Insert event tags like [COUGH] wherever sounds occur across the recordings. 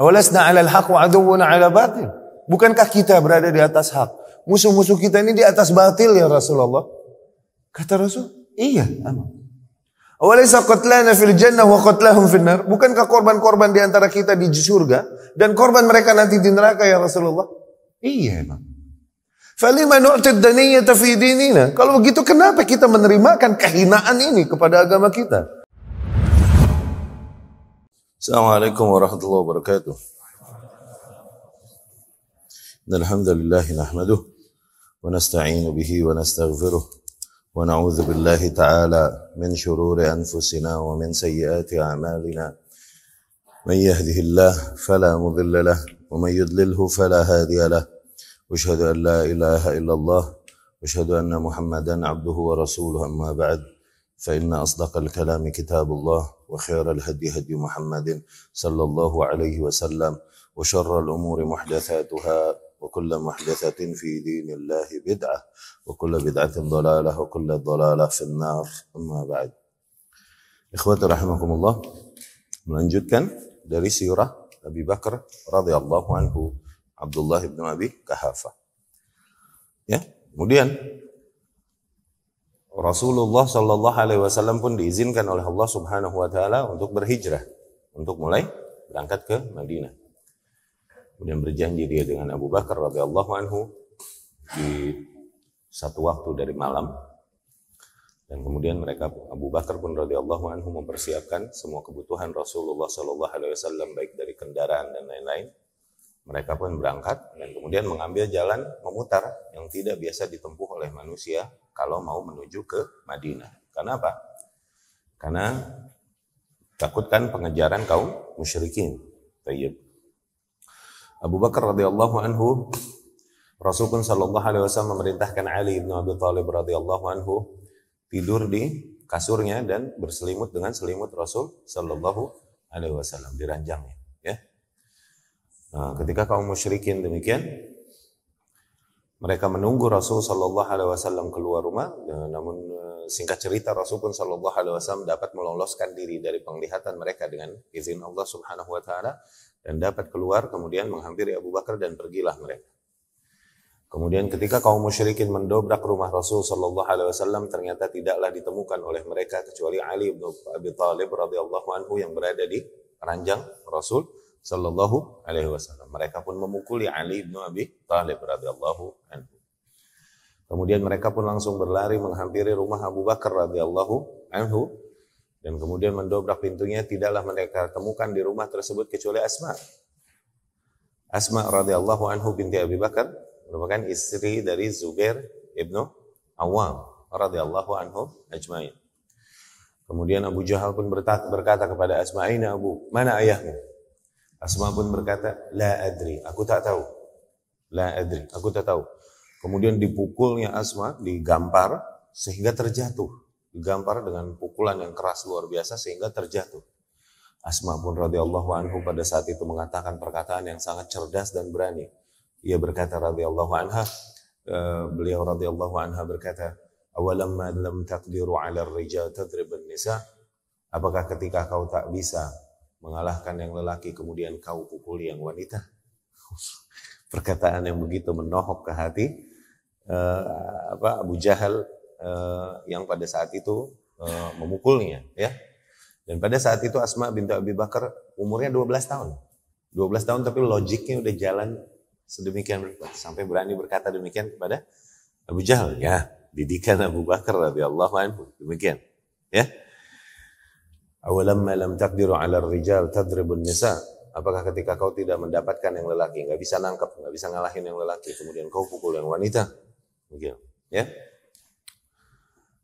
Awalasna alal haq wa aduwuna ala batil. Bukankah kita berada di atas hak? Musuh-musuh kita ini di atas batil ya Rasulullah. Kata Rasul, iya. Amin. qatlana fil jannah wa qatlahum fil nar. Bukankah korban-korban di antara kita di surga dan korban mereka nanti di neraka ya Rasulullah? Iya, emang. Falima nu'tid daniyata fi dinina. Kalau begitu kenapa kita menerimakan kehinaan ini kepada agama kita? السلام عليكم ورحمة الله وبركاته إن الحمد لله نحمده ونستعين به ونستغفره ونعوذ بالله تعالى من شرور أنفسنا ومن سيئات أعمالنا من يهده الله فلا مضل له ومن يضلله فلا هادي له اشهد أن لا إله إلا الله واشهد أن محمدا عبده ورسوله أما بعد فإن أصدق الكلام كتاب الله وخير الهدي هدي محمد صلى الله عليه وسلم وشر الأمور محدثاتها وكل محدثة في دين الله بدعة وكل بدعة ضلالة وكل ضلالة في النار أما بعد إخواتي رحمكم الله melanjutkan dari sirah Abi Bakar radhiyallahu anhu Abdullah bin Abi Kahafa. Ya, kemudian Rasulullah Shallallahu Alaihi Wasallam pun diizinkan oleh Allah Subhanahu Wa Taala untuk berhijrah, untuk mulai berangkat ke Madinah. Kemudian berjanji dia dengan Abu Bakar radhiyallahu anhu di satu waktu dari malam. Dan kemudian mereka Abu Bakar pun radhiyallahu anhu mempersiapkan semua kebutuhan Rasulullah Shallallahu Alaihi Wasallam baik dari kendaraan dan lain-lain. Mereka pun berangkat dan kemudian mengambil jalan memutar yang tidak biasa ditempuh oleh manusia kalau mau menuju ke Madinah. Karena apa? Karena takutkan pengejaran kaum musyrikin. Tayyib. Abu Bakar radhiyallahu anhu Rasul pun sallallahu alaihi wasallam memerintahkan Ali bin Abi Thalib radhiyallahu anhu tidur di kasurnya dan berselimut dengan selimut Rasul sallallahu alaihi wasallam di ya. Nah, ketika kaum musyrikin demikian mereka menunggu Rasul Shallallahu Alaihi Wasallam keluar rumah, ya, namun eh, singkat cerita Rasul pun Shallallahu Alaihi Wasallam dapat meloloskan diri dari penglihatan mereka dengan izin Allah Subhanahu Wa Taala dan dapat keluar kemudian menghampiri Abu Bakar dan pergilah mereka. Kemudian ketika kaum musyrikin mendobrak rumah Rasul Shallallahu Alaihi Wasallam ternyata tidaklah ditemukan oleh mereka kecuali Ali bin Abi Thalib radhiyallahu anhu yang berada di ranjang Rasul Shallallahu Alaihi Wasallam. Mereka pun memukuli Ali bin Abi Thalib radhiyallahu anhu. Kemudian mereka pun langsung berlari menghampiri rumah Abu Bakar radhiyallahu anhu dan kemudian mendobrak pintunya tidaklah mereka temukan di rumah tersebut kecuali Asma. Asma radhiyallahu anhu binti Abu Bakar merupakan istri dari Zubair ibnu Awam radhiyallahu anhu ajmain. Kemudian Abu Jahal pun berkata kepada Asma, "Aina Abu? Mana ayahmu?" Asma pun berkata, La adri, aku tak tahu. La adri, aku tak tahu. Kemudian dipukulnya Asma, digampar, sehingga terjatuh. Digampar dengan pukulan yang keras luar biasa sehingga terjatuh. Asma pun radhiyallahu anhu pada saat itu mengatakan perkataan yang sangat cerdas dan berani. Ia berkata radhiyallahu anha, eh, beliau radhiyallahu anha berkata, "Awalamma lam takdiru 'ala ar-rijal nisa Apakah ketika kau tak bisa mengalahkan yang lelaki kemudian kau pukul yang wanita. [LAUGHS] Perkataan yang begitu menohok ke hati uh, apa Abu Jahal uh, yang pada saat itu uh, memukulnya ya. Dan pada saat itu Asma bintu Abi Bakar umurnya 12 tahun. 12 tahun tapi logiknya udah jalan sedemikian sampai berani berkata demikian kepada Abu Jahal ya didikan Abu Bakar radhiyallahu anhu demikian ya awalamma lam takdiru ala rijal tadribun nisa apakah ketika kau tidak mendapatkan yang lelaki nggak bisa nangkep nggak bisa ngalahin yang lelaki kemudian kau pukul yang wanita mungkin ya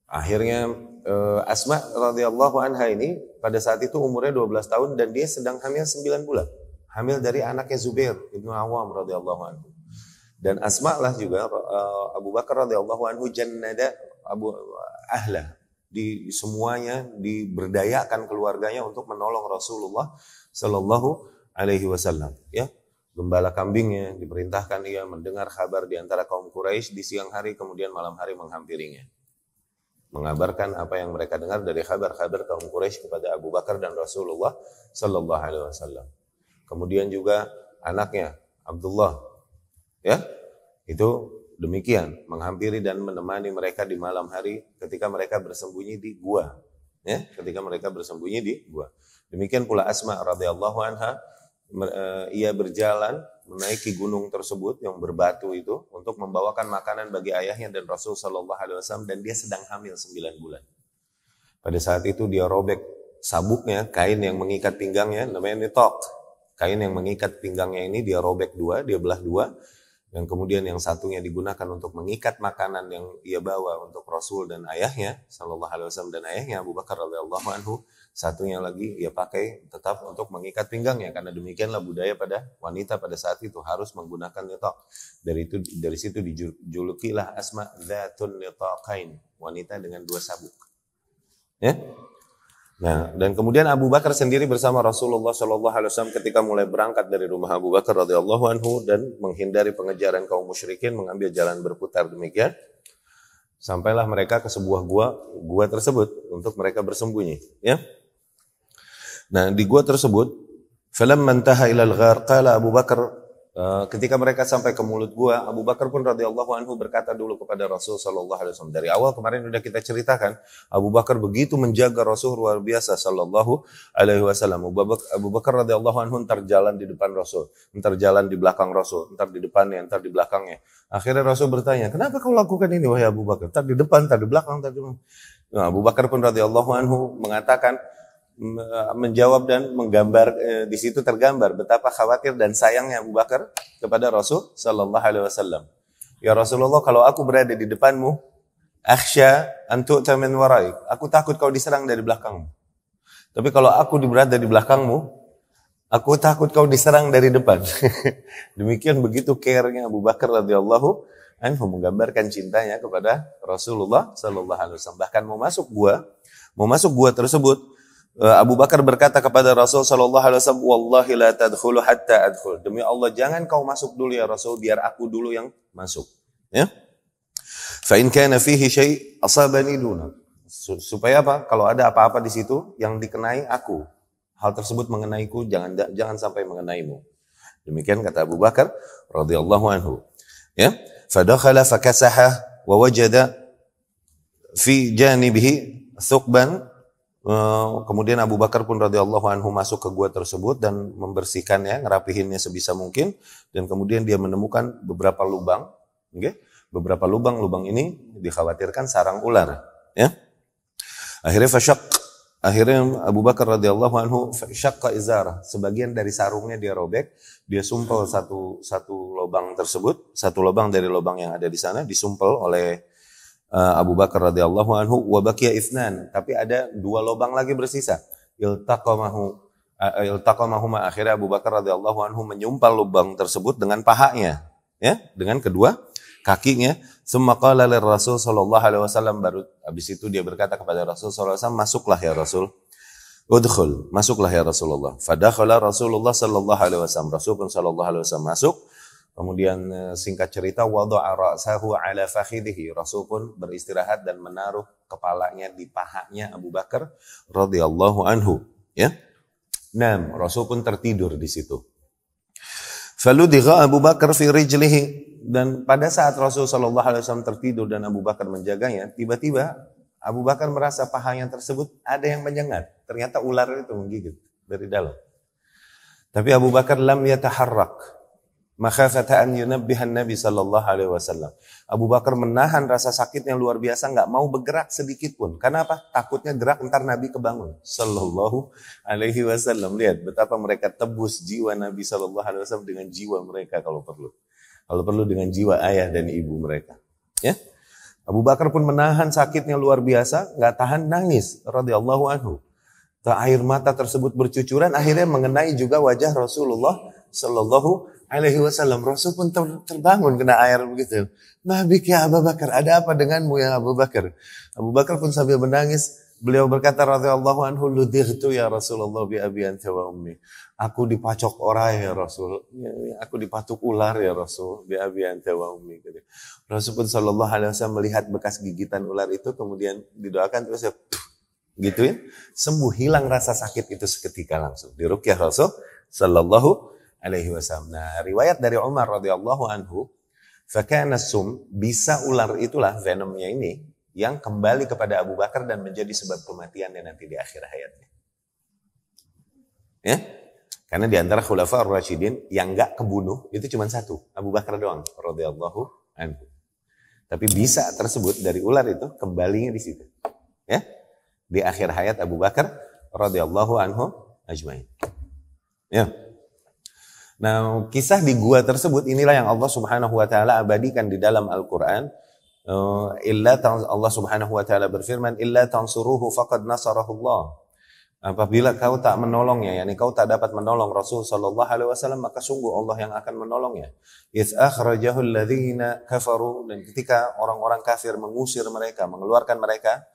akhirnya eh, Asma radhiyallahu anha ini pada saat itu umurnya 12 tahun dan dia sedang hamil 9 bulan hamil dari anaknya Zubair ibnu Awam radhiyallahu anhu dan Asma lah juga eh, Abu Bakar radhiyallahu anhu jannada Abu eh, ahla di semuanya diberdayakan keluarganya untuk menolong Rasulullah Shallallahu Alaihi Wasallam ya gembala kambingnya diperintahkan ia mendengar kabar di antara kaum Quraisy di siang hari kemudian malam hari menghampirinya mengabarkan apa yang mereka dengar dari kabar-kabar kaum Quraisy kepada Abu Bakar dan Rasulullah Shallallahu Alaihi Wasallam kemudian juga anaknya Abdullah ya itu demikian menghampiri dan menemani mereka di malam hari ketika mereka bersembunyi di gua ya ketika mereka bersembunyi di gua demikian pula Asma radhiyallahu anha e, ia berjalan menaiki gunung tersebut yang berbatu itu untuk membawakan makanan bagi ayahnya dan Rasul Shallallahu Alaihi Wasallam dan dia sedang hamil 9 bulan. Pada saat itu dia robek sabuknya, kain yang mengikat pinggangnya, namanya nitok. Kain yang mengikat pinggangnya ini dia robek dua, dia belah dua, dan kemudian yang satunya digunakan untuk mengikat makanan yang ia bawa untuk Rasul dan ayahnya Shallallahu Alaihi Wasallam dan ayahnya Abu Bakar radhiyallahu anhu satunya lagi ia pakai tetap untuk mengikat pinggangnya karena demikianlah budaya pada wanita pada saat itu harus menggunakan nitok. dari itu dari situ dijulukilah asma zatun nitokain wanita dengan dua sabuk ya Nah, dan kemudian Abu Bakar sendiri bersama Rasulullah Shallallahu Alaihi Wasallam ketika mulai berangkat dari rumah Abu Bakar radhiyallahu anhu dan menghindari pengejaran kaum musyrikin mengambil jalan berputar demikian sampailah mereka ke sebuah gua gua tersebut untuk mereka bersembunyi ya nah di gua tersebut film mantaha ilal ghar qala Abu Bakar Eh, ketika mereka sampai ke mulut gua, Abu Bakar pun radhiyallahu anhu berkata dulu kepada Rasul sallallahu alaihi wasallam. Dari awal kemarin sudah kita ceritakan, Abu Bakar begitu menjaga Rasul luar biasa sallallahu alaihi wasallam. Abu Bakar, radhiyallahu anhu ntar jalan di depan Rasul, ntar jalan di belakang Rasul, ntar di depannya, ntar di belakangnya. Akhirnya Rasul bertanya, "Kenapa kau lakukan ini wahai Abu Bakar? Ntar di depan, ntar di belakang, ntar di belakang." Nah, Abu Bakar pun radhiyallahu anhu mengatakan, menjawab dan menggambar eh, di situ tergambar betapa khawatir dan sayangnya Abu Bakar kepada Rasul Shallallahu Alaihi Wasallam. Ya Rasulullah, kalau aku berada di depanmu, aksya antuk cemen warai. Aku takut kau diserang dari belakangmu. Tapi kalau aku berada di belakangmu, aku takut kau diserang dari depan. [LAUGHS] Demikian begitu care Abu Bakar radhiyallahu anhu menggambarkan cintanya kepada Rasulullah Shallallahu Alaihi Wasallam. Bahkan mau masuk gua, mau masuk gua tersebut, Eh, Abu Bakar berkata kepada Rasul Shallallahu Alaihi Wasallam, "Wallahi la tadkhulu hatta adkhul." Demi Allah, jangan kau masuk dulu ya Rasul, biar aku dulu yang masuk. Ya. Fa'in kana fihi syai asabani duna. Supaya apa? Kalau ada apa-apa di situ yang dikenai aku, hal tersebut mengenaiku, jangan jangan sampai mengenaimu. Demikian kata Abu Bakar radhiyallahu anhu. Ya. Fadakhala fakasaha wa wajada fi janibihi thukban Eh, kemudian Abu Bakar pun radhiyallahu anhu masuk ke gua tersebut dan membersihkannya, ngerapihinnya sebisa mungkin dan kemudian dia menemukan beberapa lubang, okay? beberapa lubang lubang ini dikhawatirkan sarang ular, ya. Akhirnya fasyak akhirnya Abu Bakar radhiyallahu anhu ke izar, sebagian dari sarungnya dia robek, dia sumpel satu satu lubang tersebut, satu lubang dari lubang yang ada di sana disumpel oleh uh, Abu Bakar radhiyallahu anhu wa bakiya isnan tapi ada dua lubang lagi bersisa iltaqamahu uh, eh, iltaqamahuma akhirnya Abu Bakar radhiyallahu anhu menyumpal lubang tersebut dengan pahanya ya dengan kedua kakinya semua qala Rasul sallallahu alaihi wasallam baru habis itu dia berkata kepada Rasul sallallahu alaihi wasallam masuklah ya Rasul Udkhul, masuklah ya Rasulullah. Fadakhala Rasulullah sallallahu alaihi wasallam. Rasul sallallahu alaihi wasallam masuk Kemudian eh, singkat cerita wada'a ra'sahu ala fakhidhihi. Rasul pun beristirahat dan menaruh kepalanya di pahanya Abu Bakar radhiyallahu anhu, ya. Nam, Rasul pun tertidur di situ. Faludigha Abu Bakar fi rijlihi dan pada saat Rasul sallallahu alaihi wasallam tertidur dan Abu Bakar menjaganya, tiba-tiba Abu Bakar merasa pahanya tersebut ada yang menyengat. Ternyata ular itu menggigit dari dalam. Tapi Abu Bakar lam yataharrak, maka an yunabbihan Nabi sallallahu Alaihi Wasallam. Abu Bakar menahan rasa sakit yang luar biasa, nggak mau bergerak sedikit pun. Karena apa? Takutnya gerak ntar Nabi kebangun. Sallallahu Alaihi Wasallam. Lihat betapa mereka tebus jiwa Nabi Sallallahu Alaihi Wasallam dengan jiwa mereka kalau perlu. Kalau perlu dengan jiwa ayah dan ibu mereka. Ya. Abu Bakar pun menahan sakitnya luar biasa, nggak tahan nangis. Radhiyallahu anhu. Air mata tersebut bercucuran, akhirnya mengenai juga wajah Rasulullah Sallallahu Alaihi Wasallam. Rasul pun terbangun kena air begitu. Mabik ya Abu Bakar. Ada apa denganmu ya Abu Bakar? Abu Bakar pun sambil menangis. Beliau berkata radhiyallahu anhu ludhirtu ya Rasulullah bi abi anta wa ummi. Aku dipacok orang ya Rasul. Ya, ya, aku dipatuk ular ya Rasul bi abi anta wa ummi. Gitu. Rasul pun sallallahu alaihi wasallam melihat bekas gigitan ular itu kemudian didoakan terus gitu ya gituin. Sembuh hilang rasa sakit itu seketika langsung. Dirukyah Rasul sallallahu alaihi wasallam. Nah, riwayat dari Umar radhiyallahu anhu, fakana sum bisa ular itulah venomnya ini yang kembali kepada Abu Bakar dan menjadi sebab kematiannya nanti di akhir hayatnya. Ya? Karena di antara khulafa ar-rasyidin yang enggak kebunuh itu cuma satu, Abu Bakar doang radhiyallahu anhu. Tapi bisa tersebut dari ular itu kembalinya di situ. Ya? Di akhir hayat Abu Bakar radhiyallahu anhu ajmain. Ya. Nah, kisah di gua tersebut inilah yang Allah Subhanahu wa taala abadikan di dalam Al-Qur'an. Uh, illa Allah Subhanahu wa taala berfirman, "Illa tansuruhu faqad nasarahullah." Apabila kau tak menolongnya, yakni kau tak dapat menolong Rasul Shallallahu Alaihi Wasallam, maka sungguh Allah yang akan menolongnya. Is akhrajahu alladhina kafaru dan ketika orang-orang kafir mengusir mereka, mengeluarkan mereka,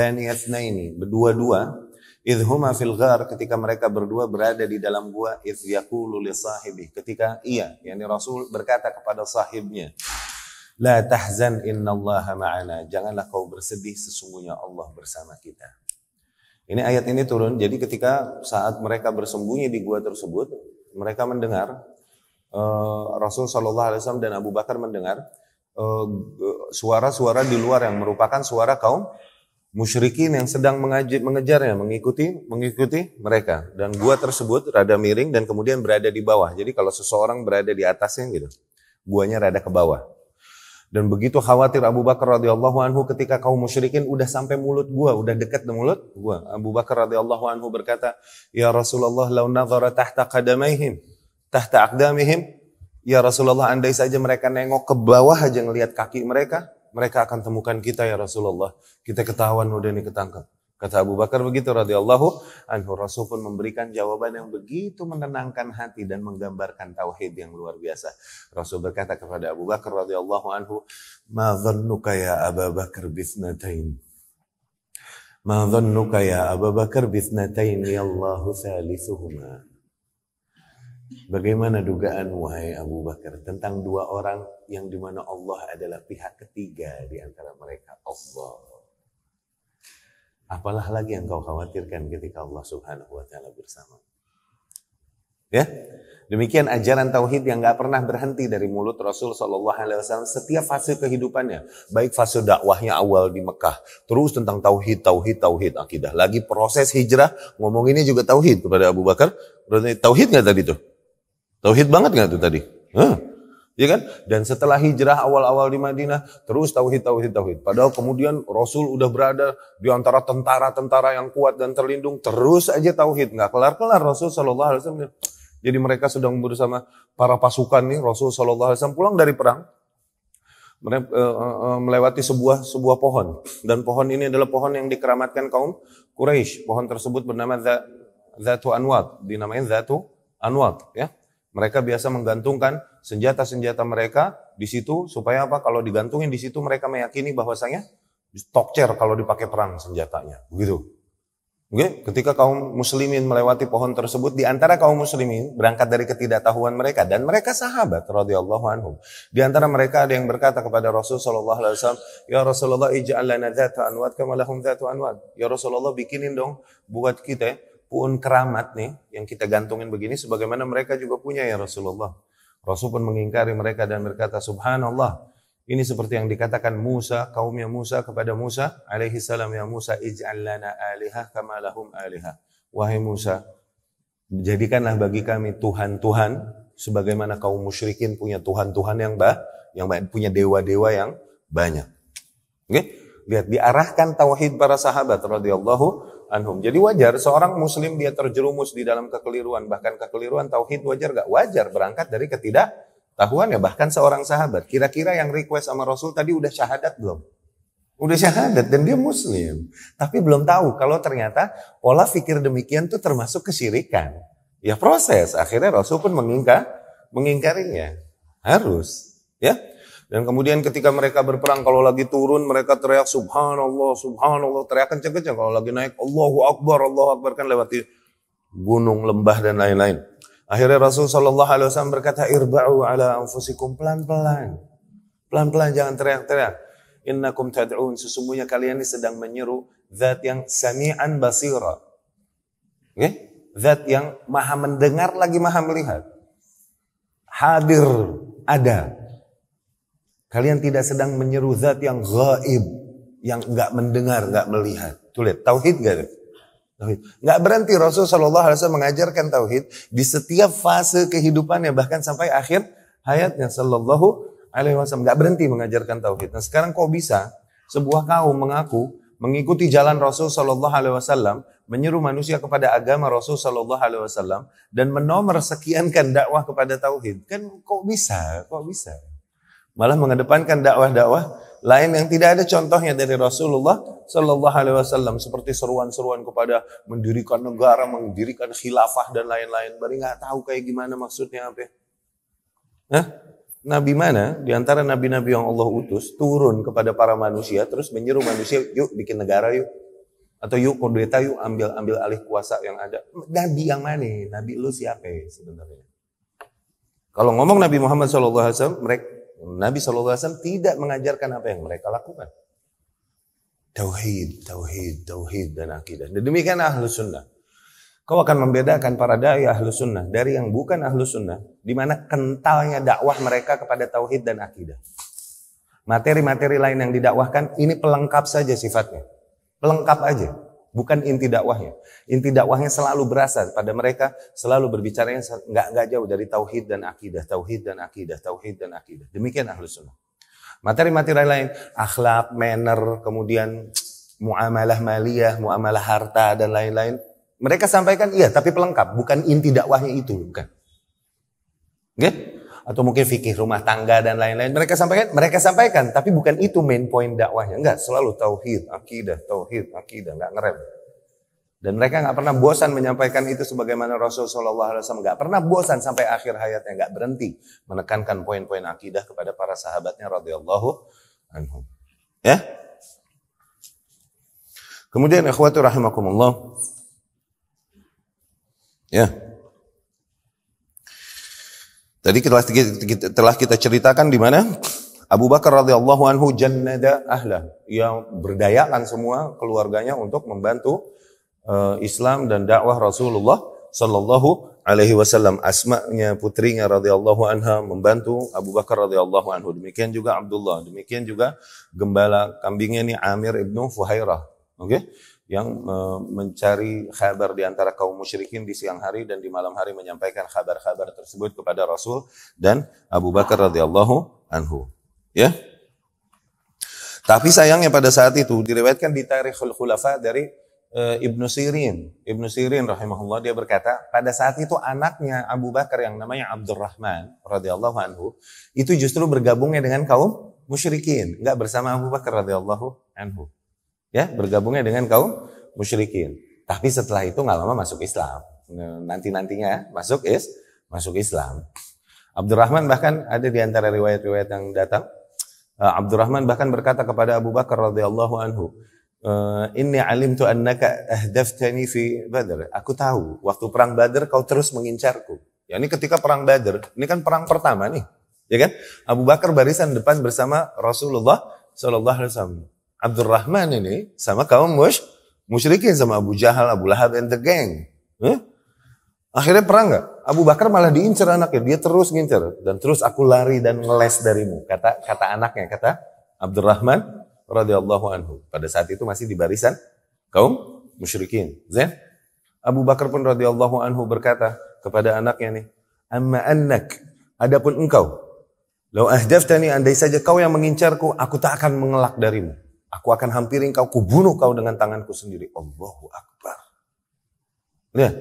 ini berdua-dua Idhuma fil ghar ketika mereka berdua berada di dalam gua idh yaqulu li sahibi ketika ia yakni Rasul berkata kepada sahibnya La tahzan innallaha ma'ana janganlah kau bersedih sesungguhnya Allah bersama kita. Ini ayat ini turun jadi ketika saat mereka bersembunyi di gua tersebut mereka mendengar uh, Rasul sallallahu alaihi wasallam dan Abu Bakar mendengar eh, suara-suara uh, suara -suara di luar yang merupakan suara kaum musyrikin yang sedang mengaji, mengejarnya, mengikuti mengikuti mereka. Dan gua tersebut rada miring dan kemudian berada di bawah. Jadi kalau seseorang berada di atasnya gitu, guanya rada ke bawah. Dan begitu khawatir Abu Bakar radhiyallahu anhu ketika kaum musyrikin udah sampai mulut gua, udah dekat dengan mulut gua. Abu Bakar radhiyallahu anhu berkata, "Ya Rasulullah, lau nadhara tahta qadamaihim, tahta aqdamihim." Ya Rasulullah, andai saja mereka nengok ke bawah aja ngelihat kaki mereka, mereka akan temukan kita ya Rasulullah. Kita ketahuan udah ini ketangkap. Kata Abu Bakar begitu radhiyallahu anhu Rasul pun memberikan jawaban yang begitu menenangkan hati dan menggambarkan tauhid yang luar biasa. Rasul berkata kepada Abu Bakar radhiyallahu anhu, "Ma dhannuka ya Abu Bakar bisnatain, Ma dhannuka ya Abu Bakar bisnatain ya Allahu thalithuhuma. Bagaimana dugaan wahai Abu Bakar tentang dua orang yang dimana Allah adalah pihak ketiga di antara mereka Allah. Apalah lagi yang kau khawatirkan ketika Allah Subhanahu wa taala bersama. Ya. Demikian ajaran tauhid yang gak pernah berhenti dari mulut Rasul Shallallahu Alaihi Wasallam setiap fase kehidupannya, baik fase dakwahnya awal di Mekah, terus tentang tauhid, tauhid, tauhid, akidah. Lagi proses hijrah ngomong ini juga tauhid kepada Abu Bakar. Tauhid nggak tadi tuh? Tauhid banget nggak tuh tadi? Hah? Ya kan? Dan setelah hijrah awal-awal di Madinah, terus tauhid, tauhid, tauhid. Padahal kemudian Rasul udah berada di antara tentara-tentara yang kuat dan terlindung, terus aja tauhid. Nggak kelar-kelar Rasul Shallallahu Alaihi Wasallam. Jadi mereka sedang bersama para pasukan nih, Rasul Shallallahu Alaihi Wasallam pulang dari perang, eh, eh, eh, melewati sebuah sebuah pohon dan pohon ini adalah pohon yang dikeramatkan kaum Quraisy. Pohon tersebut bernama Zatu Anwat, dinamain Zatu Anwat ya. Mereka biasa menggantungkan senjata-senjata mereka di situ supaya apa? Kalau digantungin di situ mereka meyakini bahwasanya tokcer kalau dipakai perang senjatanya. Begitu. Oke, ketika kaum muslimin melewati pohon tersebut di antara kaum muslimin berangkat dari ketidaktahuan mereka dan mereka sahabat radhiyallahu anhum. Di antara mereka ada yang berkata kepada Rasul sallallahu alaihi wasallam, "Ya Rasulullah, ij'al lana dzata anwat kama lahum dzatu anwat." Ya Rasulullah, bikinin dong buat kita pun keramat nih yang kita gantungin begini sebagaimana mereka juga punya ya Rasulullah. Rasul pun mengingkari mereka dan berkata subhanallah ini seperti yang dikatakan Musa kaumnya Musa kepada Musa alaihi salam ya Musa ij'al lana alihah kama lahum alihah. Wahai Musa jadikanlah bagi kami tuhan-tuhan sebagaimana kaum musyrikin punya tuhan-tuhan yang bah yang punya dewa-dewa yang banyak. Oke? Okay? Lihat diarahkan tauhid para sahabat radhiyallahu anhum. Jadi wajar seorang muslim dia terjerumus di dalam kekeliruan, bahkan kekeliruan tauhid wajar gak? Wajar berangkat dari ketidaktahuan ya bahkan seorang sahabat. Kira-kira yang request sama Rasul tadi udah syahadat belum? Udah syahadat dan dia muslim. Tapi belum tahu kalau ternyata pola pikir demikian tuh termasuk kesirikan Ya proses, akhirnya Rasul pun mengingkar, mengingkarinya. Harus, ya. Dan kemudian ketika mereka berperang, kalau lagi turun mereka teriak subhanallah, subhanallah, teriak kenceng-kenceng. Kalau lagi naik, Allahu Akbar, Allahu Akbar kan lewati gunung, lembah dan lain-lain. Akhirnya Rasul saw berkata, irba'u ala anfusikum pelan-pelan, pelan-pelan jangan teriak-teriak. Innakum tad'un, sesungguhnya kalian ini sedang menyeru zat yang sami'an basira. Okay? Zat yang maha mendengar lagi maha melihat. Hadir, ada Kalian tidak sedang menyeru zat yang gaib, yang nggak mendengar, nggak melihat. Tuh lihat, tauhid gak? Tauhid. Nggak berhenti Rasul Shallallahu Alaihi Wasallam mengajarkan tauhid di setiap fase kehidupannya, bahkan sampai akhir hayatnya Shallallahu Alaihi Wasallam. Nggak berhenti mengajarkan tauhid. Nah sekarang kok bisa sebuah kaum mengaku mengikuti jalan Rasul Shallallahu Alaihi Wasallam, menyeru manusia kepada agama Rasul Shallallahu Alaihi Wasallam dan menomor sekiankan dakwah kepada tauhid. Kan kok bisa? Kok bisa? malah mengedepankan dakwah-dakwah lain yang tidak ada contohnya dari Rasulullah Shallallahu Alaihi Wasallam seperti seruan-seruan kepada mendirikan negara, mendirikan khilafah dan lain-lain. Bari nggak tahu kayak gimana maksudnya apa? Nah, Nabi mana di antara nabi-nabi yang Allah utus turun kepada para manusia terus menyeru manusia yuk bikin negara yuk atau yuk kudeta yuk ambil ambil alih kuasa yang ada. Nabi yang mana? Nabi lu siapa ya sebenarnya? Kalau ngomong Nabi Muhammad SAW, mereka Nabi SAW tidak mengajarkan apa yang mereka lakukan. Tauhid, tauhid, tauhid dan akidah. Dan demikian ahlu sunnah. Kau akan membedakan para dai ahlu sunnah dari yang bukan ahlu sunnah, di mana kentalnya dakwah mereka kepada tauhid dan akidah. Materi-materi lain yang didakwahkan ini pelengkap saja sifatnya, pelengkap aja bukan inti dakwahnya. Inti dakwahnya selalu berasal pada mereka, selalu berbicara yang nggak nggak jauh dari tauhid dan akidah, tauhid dan akidah, tauhid dan akidah. Demikian ahlus sunnah. Materi-materi lain, akhlak, manner, kemudian muamalah maliyah, muamalah harta dan lain-lain. Mereka sampaikan iya, tapi pelengkap, bukan inti dakwahnya itu, bukan. Okay? atau mungkin fikih rumah tangga dan lain-lain. Mereka sampaikan, mereka sampaikan, tapi bukan itu main point dakwahnya. Enggak, selalu tauhid, akidah, tauhid, akidah, enggak ngerem. Dan mereka enggak pernah bosan menyampaikan itu sebagaimana Rasul sallallahu Alaihi Wasallam nggak pernah bosan sampai akhir hayatnya enggak berhenti menekankan poin-poin akidah kepada para sahabatnya radhiyallahu anhum. Ya. Kemudian ikhwatu rahimakumullah. Ya. Tadi telah kita, telah kita ceritakan di mana Abu Bakar radhiyallahu anhu jannada ahlah yang berdayakan semua keluarganya untuk membantu uh, Islam dan dakwah Rasulullah sallallahu alaihi wasallam. Asma'nya putrinya radhiyallahu anha membantu Abu Bakar radhiyallahu anhu. Demikian juga Abdullah, demikian juga gembala kambingnya ini Amir ibnu Fuhairah. Oke. Okay? yang eh, mencari khabar di antara kaum musyrikin di siang hari dan di malam hari menyampaikan kabar-kabar tersebut kepada Rasul dan Abu Bakar radhiyallahu anhu. Ya. Tapi sayangnya pada saat itu diriwayatkan di Tarikhul Khulafa dari eh, Ibnu Sirin. Ibnu Sirin rahimahullah dia berkata, pada saat itu anaknya Abu Bakar yang namanya Abdurrahman radhiyallahu anhu itu justru bergabungnya dengan kaum musyrikin, nggak bersama Abu Bakar radhiyallahu anhu ya bergabungnya dengan kaum musyrikin. Tapi setelah itu nggak lama masuk Islam. Nanti nantinya masuk is masuk Islam. Abdurrahman bahkan ada di antara riwayat-riwayat yang datang. Eh, Abdurrahman bahkan berkata kepada Abu Bakar radhiyallahu anhu, eh, ini alim alimtu annaka ahdaftani fi Badr. Aku tahu, waktu perang Badr kau terus mengincarku. Ya ini ketika perang Badr, ini kan perang pertama nih. Ya kan? Abu Bakar barisan depan bersama Rasulullah sallallahu alaihi wasallam. Abdurrahman ini sama kaum mush, musyrikin sama Abu Jahal, Abu Lahab and the gang. Huh? Akhirnya perang nggak? Abu Bakar malah diincar anaknya, dia terus ngincer dan terus aku lari dan ngeles darimu. Kata kata anaknya, kata Abdurrahman radhiyallahu anhu. Pada saat itu masih di barisan kaum musyrikin. Zain Abu Bakar pun radhiyallahu anhu berkata kepada anaknya nih, "Amma annak, adapun engkau, lau ahdaftani andai saja kau yang mengincarku, aku tak akan mengelak darimu." Aku akan hampiri engkau, kubunuh kau dengan tanganku sendiri. Allahu Akbar. Lihat,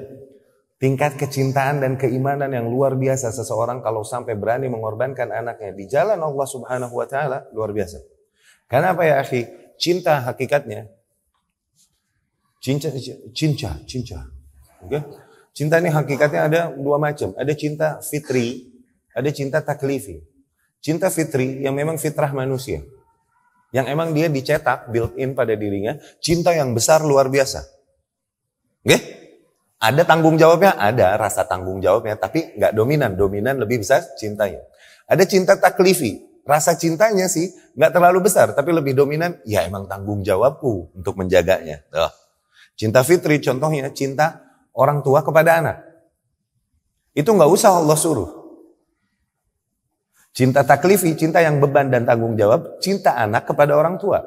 tingkat kecintaan dan keimanan yang luar biasa seseorang kalau sampai berani mengorbankan anaknya di jalan Allah Subhanahu wa taala luar biasa. Karena apa ya, akhi? Cinta hakikatnya cinta cinta cinta. Oke? Okay? Cinta ini hakikatnya ada dua macam. Ada cinta fitri, ada cinta taklifi. Cinta fitri yang memang fitrah manusia. Yang emang dia dicetak, built-in pada dirinya, cinta yang besar luar biasa. Oke? Ada tanggung jawabnya, ada rasa tanggung jawabnya, tapi nggak dominan. Dominan lebih besar cintanya. Ada cinta taklifi, rasa cintanya sih nggak terlalu besar, tapi lebih dominan. Ya emang tanggung jawabku untuk menjaganya. Tuh. Cinta fitri contohnya cinta orang tua kepada anak. Itu nggak usah Allah suruh. Cinta taklifi, cinta yang beban dan tanggung jawab, cinta anak kepada orang tua.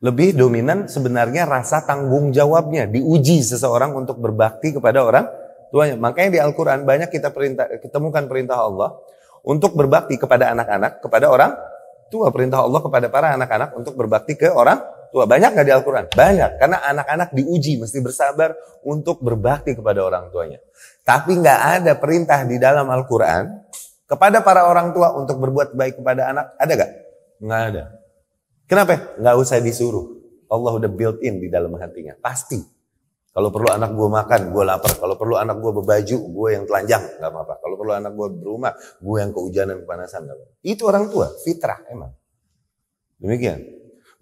Lebih dominan sebenarnya rasa tanggung jawabnya, diuji seseorang untuk berbakti kepada orang tuanya. Makanya di Al-Quran banyak kita perintah, ketemukan perintah Allah untuk berbakti kepada anak-anak, kepada orang tua. Perintah Allah kepada para anak-anak untuk berbakti ke orang tua. Banyak nggak di Al-Quran? Banyak, karena anak-anak diuji, mesti bersabar untuk berbakti kepada orang tuanya. Tapi nggak ada perintah di dalam Al-Quran kepada para orang tua untuk berbuat baik kepada anak ada gak? Nggak ada. Kenapa? Nggak usah disuruh. Allah udah built in di dalam hatinya. Pasti. Kalau perlu anak gue makan, gue lapar. Kalau perlu anak gue berbaju, gue yang telanjang, nggak apa-apa. Kalau perlu anak gue berumah, gue yang kehujanan, kepanasan, apa-apa. Itu orang tua, fitrah emang. Demikian.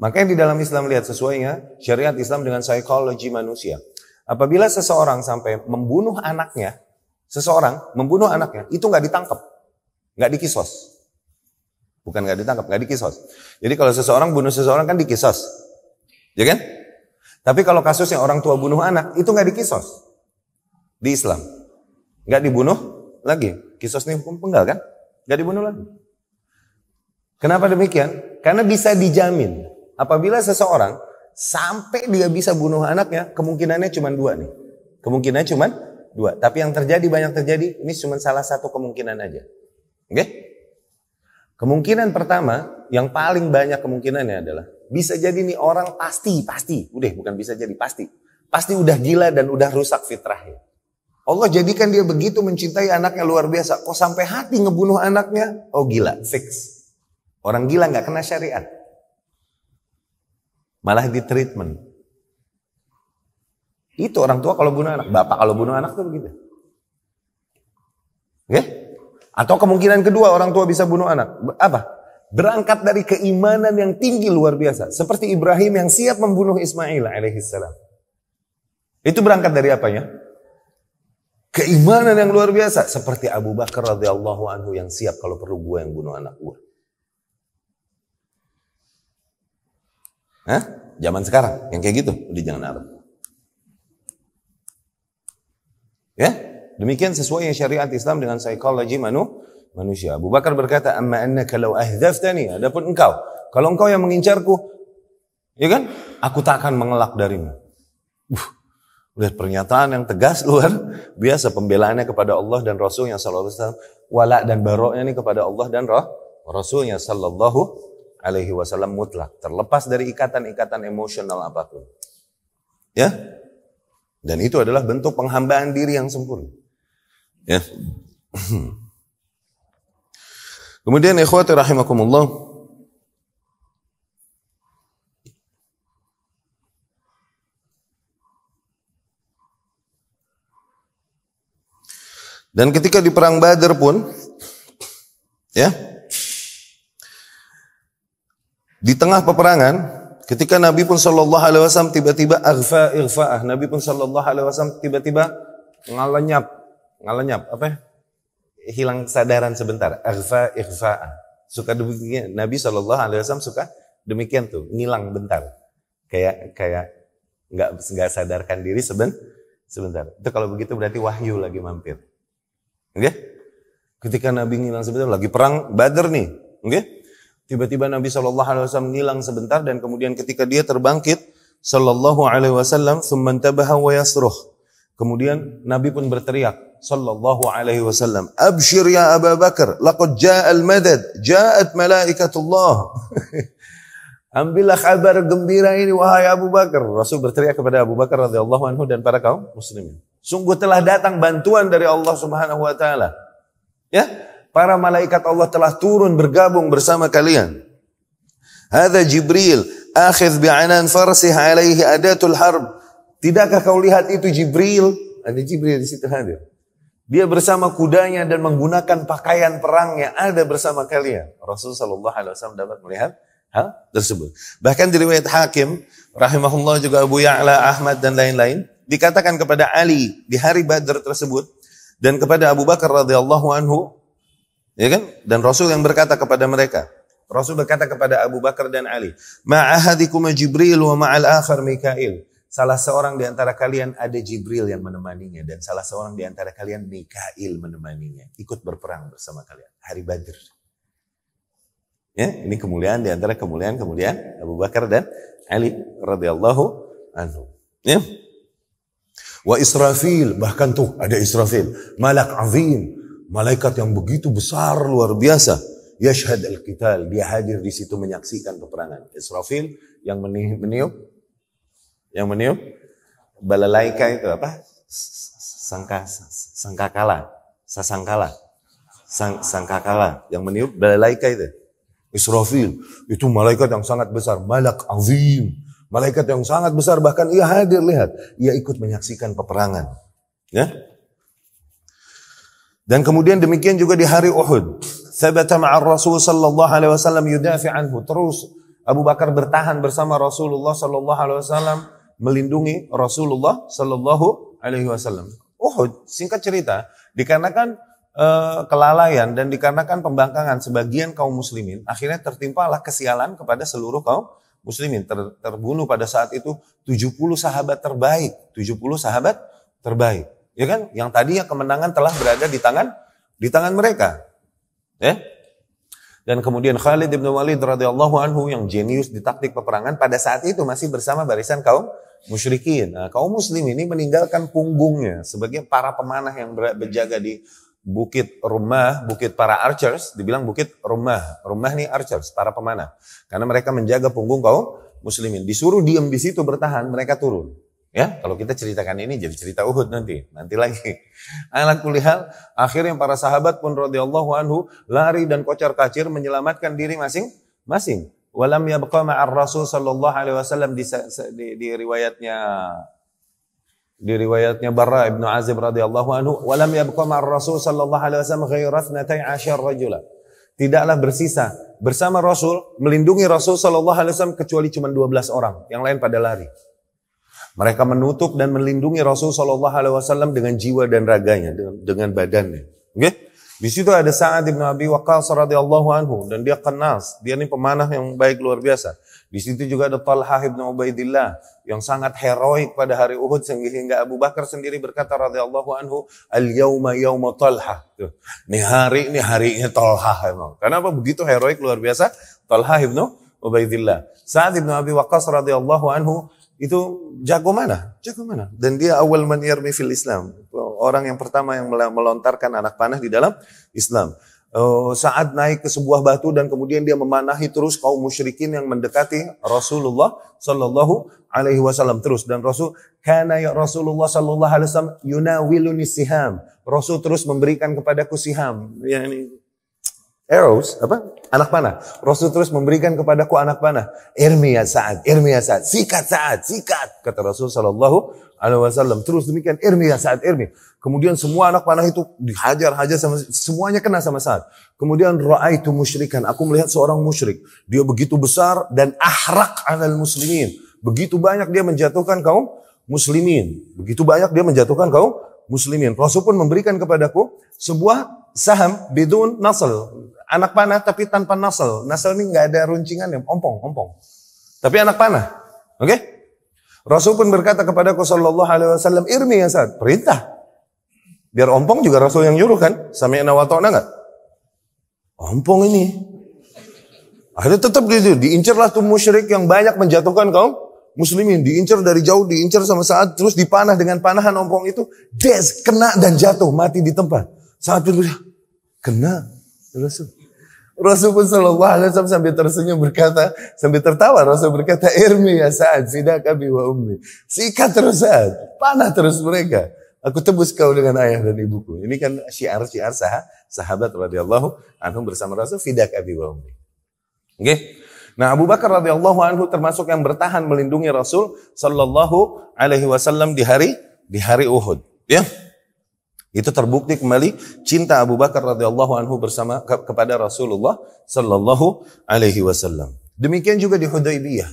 Makanya di dalam Islam lihat sesuainya syariat Islam dengan psikologi manusia. Apabila seseorang sampai membunuh anaknya, seseorang membunuh anaknya, itu nggak ditangkap. Nggak dikisos. Bukan nggak ditangkap, nggak dikisos. Jadi kalau seseorang bunuh seseorang kan dikisos. Ya kan? Tapi kalau kasusnya orang tua bunuh anak, itu nggak dikisos. Di Islam. Nggak dibunuh lagi. Kisos ini hukum penggal kan? Nggak dibunuh lagi. Kenapa demikian? Karena bisa dijamin. Apabila seseorang sampai dia bisa bunuh anaknya, kemungkinannya cuma dua nih. Kemungkinannya cuma dua. Tapi yang terjadi banyak terjadi, ini cuma salah satu kemungkinan aja. Oke? Okay? Kemungkinan pertama, yang paling banyak kemungkinannya adalah bisa jadi nih orang pasti, pasti. Udah, bukan bisa jadi, pasti. Pasti udah gila dan udah rusak fitrahnya. Allah jadikan dia begitu mencintai anaknya luar biasa. Kok sampai hati ngebunuh anaknya? Oh gila, fix. Orang gila nggak kena syariat. Malah di treatment. Itu orang tua kalau bunuh anak. Bapak kalau bunuh anak tuh begitu. Oke? Okay? Atau kemungkinan kedua orang tua bisa bunuh anak. Apa? Berangkat dari keimanan yang tinggi luar biasa. Seperti Ibrahim yang siap membunuh Ismail alaihissalam. Itu berangkat dari apanya? Keimanan yang luar biasa. Seperti Abu Bakar radhiyallahu anhu yang siap kalau perlu gue yang bunuh anak gue. Hah? Zaman sekarang yang kayak gitu di jangan Arab. Ya? Demikian sesuai syariat Islam dengan psikologi manu, manusia. Abu Bakar berkata, "Amma annaka law ahdhaftani, adapun engkau, kalau engkau yang mengincarku, ya kan? Aku tak akan mengelak darimu." Uh, lihat pernyataan yang tegas [LAUGHS] luar biasa pembelaannya kepada Allah dan Rasulnya sallallahu alaihi wasallam, wala dan baroknya ini kepada Allah dan roh Rasulnya sallallahu alaihi wasallam mutlak, terlepas dari ikatan-ikatan emosional apapun. Ya? Dan itu adalah bentuk penghambaan diri yang sempurna. Ya. Kemudian ikhwati rahimakumullah. Dan ketika di perang Badar pun ya di tengah peperangan ketika Nabi pun sallallahu alaihi wasallam tiba-tiba aghfa irfa'ah Nabi pun sallallahu alaihi wasallam tiba-tiba ngalanyap ngalenyap apa ya? hilang kesadaran sebentar irfa irfaan suka demikian Nabi Shallallahu Alaihi Wasallam suka demikian tuh ngilang bentar kayak kayak nggak nggak sadarkan diri seben sebentar itu kalau begitu berarti wahyu lagi mampir oke okay? ketika Nabi ngilang sebentar lagi perang Badr nih oke okay? tiba-tiba Nabi Shallallahu Alaihi Wasallam ngilang sebentar dan kemudian ketika dia terbangkit Shallallahu Alaihi Wasallam sumantabaha wa yasruh Kemudian Nabi pun berteriak sallallahu alaihi wasallam, "Abshir ya Abu Bakar, laqad jaa al-madad, jaat malaikatullah." [LAUGHS] Ambillah kabar gembira ini wahai Abu Bakar. Rasul berteriak kepada Abu Bakar radhiyallahu anhu dan para kaum muslimin. Sungguh telah datang bantuan dari Allah Subhanahu wa taala. Ya, para malaikat Allah telah turun bergabung bersama kalian. Hadza Jibril akhidh bi'anan farsih alaihi adatul harb. Tidakkah kau lihat itu Jibril? Ada Jibril di situ hadir. Dia bersama kudanya dan menggunakan pakaian perangnya ada bersama kalian. Rasulullah Shallallahu Alaihi Wasallam dapat melihat hal tersebut. Bahkan di riwayat Hakim, rahimahullah juga Abu Ya'la, Ahmad dan lain-lain, dikatakan kepada Ali di hari Badr tersebut dan kepada Abu Bakar radhiyallahu anhu, ya kan? Dan Rasul yang berkata kepada mereka, Rasul berkata kepada Abu Bakar dan Ali, "Ma'ahadikum Jibril wa ma'al akhar Mikail." Salah seorang di antara kalian ada Jibril yang menemaninya dan salah seorang di antara kalian Mikail menemaninya. Ikut berperang bersama kalian. Hari Badr. Ya, ini kemuliaan di antara kemuliaan-kemuliaan Abu Bakar dan Ali radhiyallahu anhu. Ya. Wa Israfil, bahkan tuh ada Israfil, malak azim, malaikat yang begitu besar luar biasa. Yashhad al-qital, dia hadir di situ menyaksikan peperangan. Israfil yang meniup yang meniup balalaika itu apa? Sangka sangkakala, sasangkala. Sang, sangkakala yang meniup balalaika itu. Israfil itu malaikat yang sangat besar, malak azim. Malaikat yang sangat besar bahkan ia hadir lihat, ia ikut menyaksikan peperangan. Ya. Dan kemudian demikian juga di hari Uhud. Thabata ma'ar Rasul sallallahu alaihi wasallam yudafi anhu. Terus Abu Bakar bertahan bersama Rasulullah sallallahu alaihi wasallam melindungi Rasulullah Shallallahu Alaihi Wasallam. Uhud, singkat cerita, dikarenakan e, kelalaian dan dikarenakan pembangkangan sebagian kaum muslimin, akhirnya tertimpalah kesialan kepada seluruh kaum muslimin. Ter, terbunuh pada saat itu 70 sahabat terbaik, 70 sahabat terbaik. Ya kan? Yang tadinya kemenangan telah berada di tangan di tangan mereka. Ya? Dan kemudian Khalid bin Walid radhiyallahu anhu yang jenius di taktik peperangan pada saat itu masih bersama barisan kaum musyrikin. Nah, kaum muslim ini meninggalkan punggungnya sebagai para pemanah yang berjaga di bukit rumah, bukit para archers, dibilang bukit rumah. Rumah nih archers, para pemanah. Karena mereka menjaga punggung kaum muslimin. Disuruh diem di situ bertahan, mereka turun. Ya, kalau kita ceritakan ini jadi cerita Uhud nanti, nanti lagi. Anak [LAUGHS] kulihal, akhirnya para sahabat pun radhiyallahu anhu lari dan kocar kacir menyelamatkan diri masing-masing. Walam yabqa ma'ar Rasul sallallahu alaihi wasallam di, di, di riwayatnya di riwayatnya Barra ibnu Azib radhiyallahu anhu walam yabqa ma'ar Rasul sallallahu alaihi wasallam ghairatsnatai asyar rajula tidaklah bersisa bersama Rasul melindungi Rasul sallallahu alaihi wasallam kecuali cuma 12 orang yang lain pada lari mereka menutup dan melindungi Rasul sallallahu alaihi wasallam dengan jiwa dan raganya dengan, dengan badannya nggih okay? Di situ ada Sa'ad bin Abi Waqqas radhiyallahu anhu dan dia kenal, dia ini pemanah yang baik luar biasa. Di situ juga ada Talha bin Ubaidillah yang sangat heroik pada hari Uhud sehingga Abu Bakar sendiri berkata radhiyallahu anhu, "Al yauma yauma Talha." Tuh. Ini hari ini harinya Talha emang. Kenapa begitu heroik luar biasa? Talha bin Ubaidillah. Sa'ad bin Abi Waqqas radhiyallahu anhu itu jago mana? Jago mana? Dan dia awal man fil Islam. Orang yang pertama yang melontarkan anak panah di dalam Islam. Eh, saat naik ke sebuah batu dan kemudian dia memanahi terus kaum musyrikin yang mendekati Rasulullah Shallallahu Alaihi Wasallam terus dan Rasul karena ya Rasulullah Shallallahu Alaihi Wasallam yunawiluni siham Rasul terus memberikan kepadaku siham yani Eros apa? Anak panah. Rasul terus memberikan kepadaku anak panah. Ermia ya saat, Ermia ya saat, sikat saat, sikat. Kata Rasul Shallallahu Alaihi Wasallam. Terus demikian, irmi ya saat, Kemudian semua anak panah itu dihajar-hajar sama, semuanya kena sama saat. Kemudian roa itu musyrikan. Aku melihat seorang musyrik. Dia begitu besar dan ahrak anal muslimin. Begitu banyak dia menjatuhkan kaum muslimin. Begitu banyak dia menjatuhkan kaum muslimin. Rasul pun memberikan kepadaku sebuah saham bidun nasl Anak panah tapi tanpa nasel. Nasel ini nggak ada runcingan yang ompong, ompong. Tapi anak panah. Oke? Okay? Rasul pun berkata kepada sallallahu alaihi wasallam, "Irmi ya saat perintah." Biar ompong juga Rasul yang nyuruh kan? Sami'na wa ta'na enggak? Ompong ini. Akhirnya tetap gitu, diincarlah tuh musyrik yang banyak menjatuhkan kaum muslimin, diincar dari jauh, diincar sama saat terus dipanah dengan panahan ompong itu, des kena dan jatuh, mati di tempat. Saat itu kena ya Rasul. Rasul pun sallallahu alaihi wasallam sambil tersenyum berkata, sambil tertawa Rasul berkata, "Irmi ya Sa'ad, sidaka bi wa ummi." Sikat terus Sa'ad, panah terus mereka. Aku tebus kau dengan ayah dan ibuku. Ini kan syiar-syiar sah sahabat radhiyallahu anhum bersama Rasul fidak abi wa ummi. Okay? Nah, Abu Bakar radhiyallahu anhu termasuk yang bertahan melindungi Rasul sallallahu alaihi wasallam di hari di hari Uhud, ya. Itu terbukti kembali cinta Abu Bakar radhiyallahu anhu bersama ke kepada Rasulullah sallallahu alaihi wasallam. Demikian juga di Hudaybiyah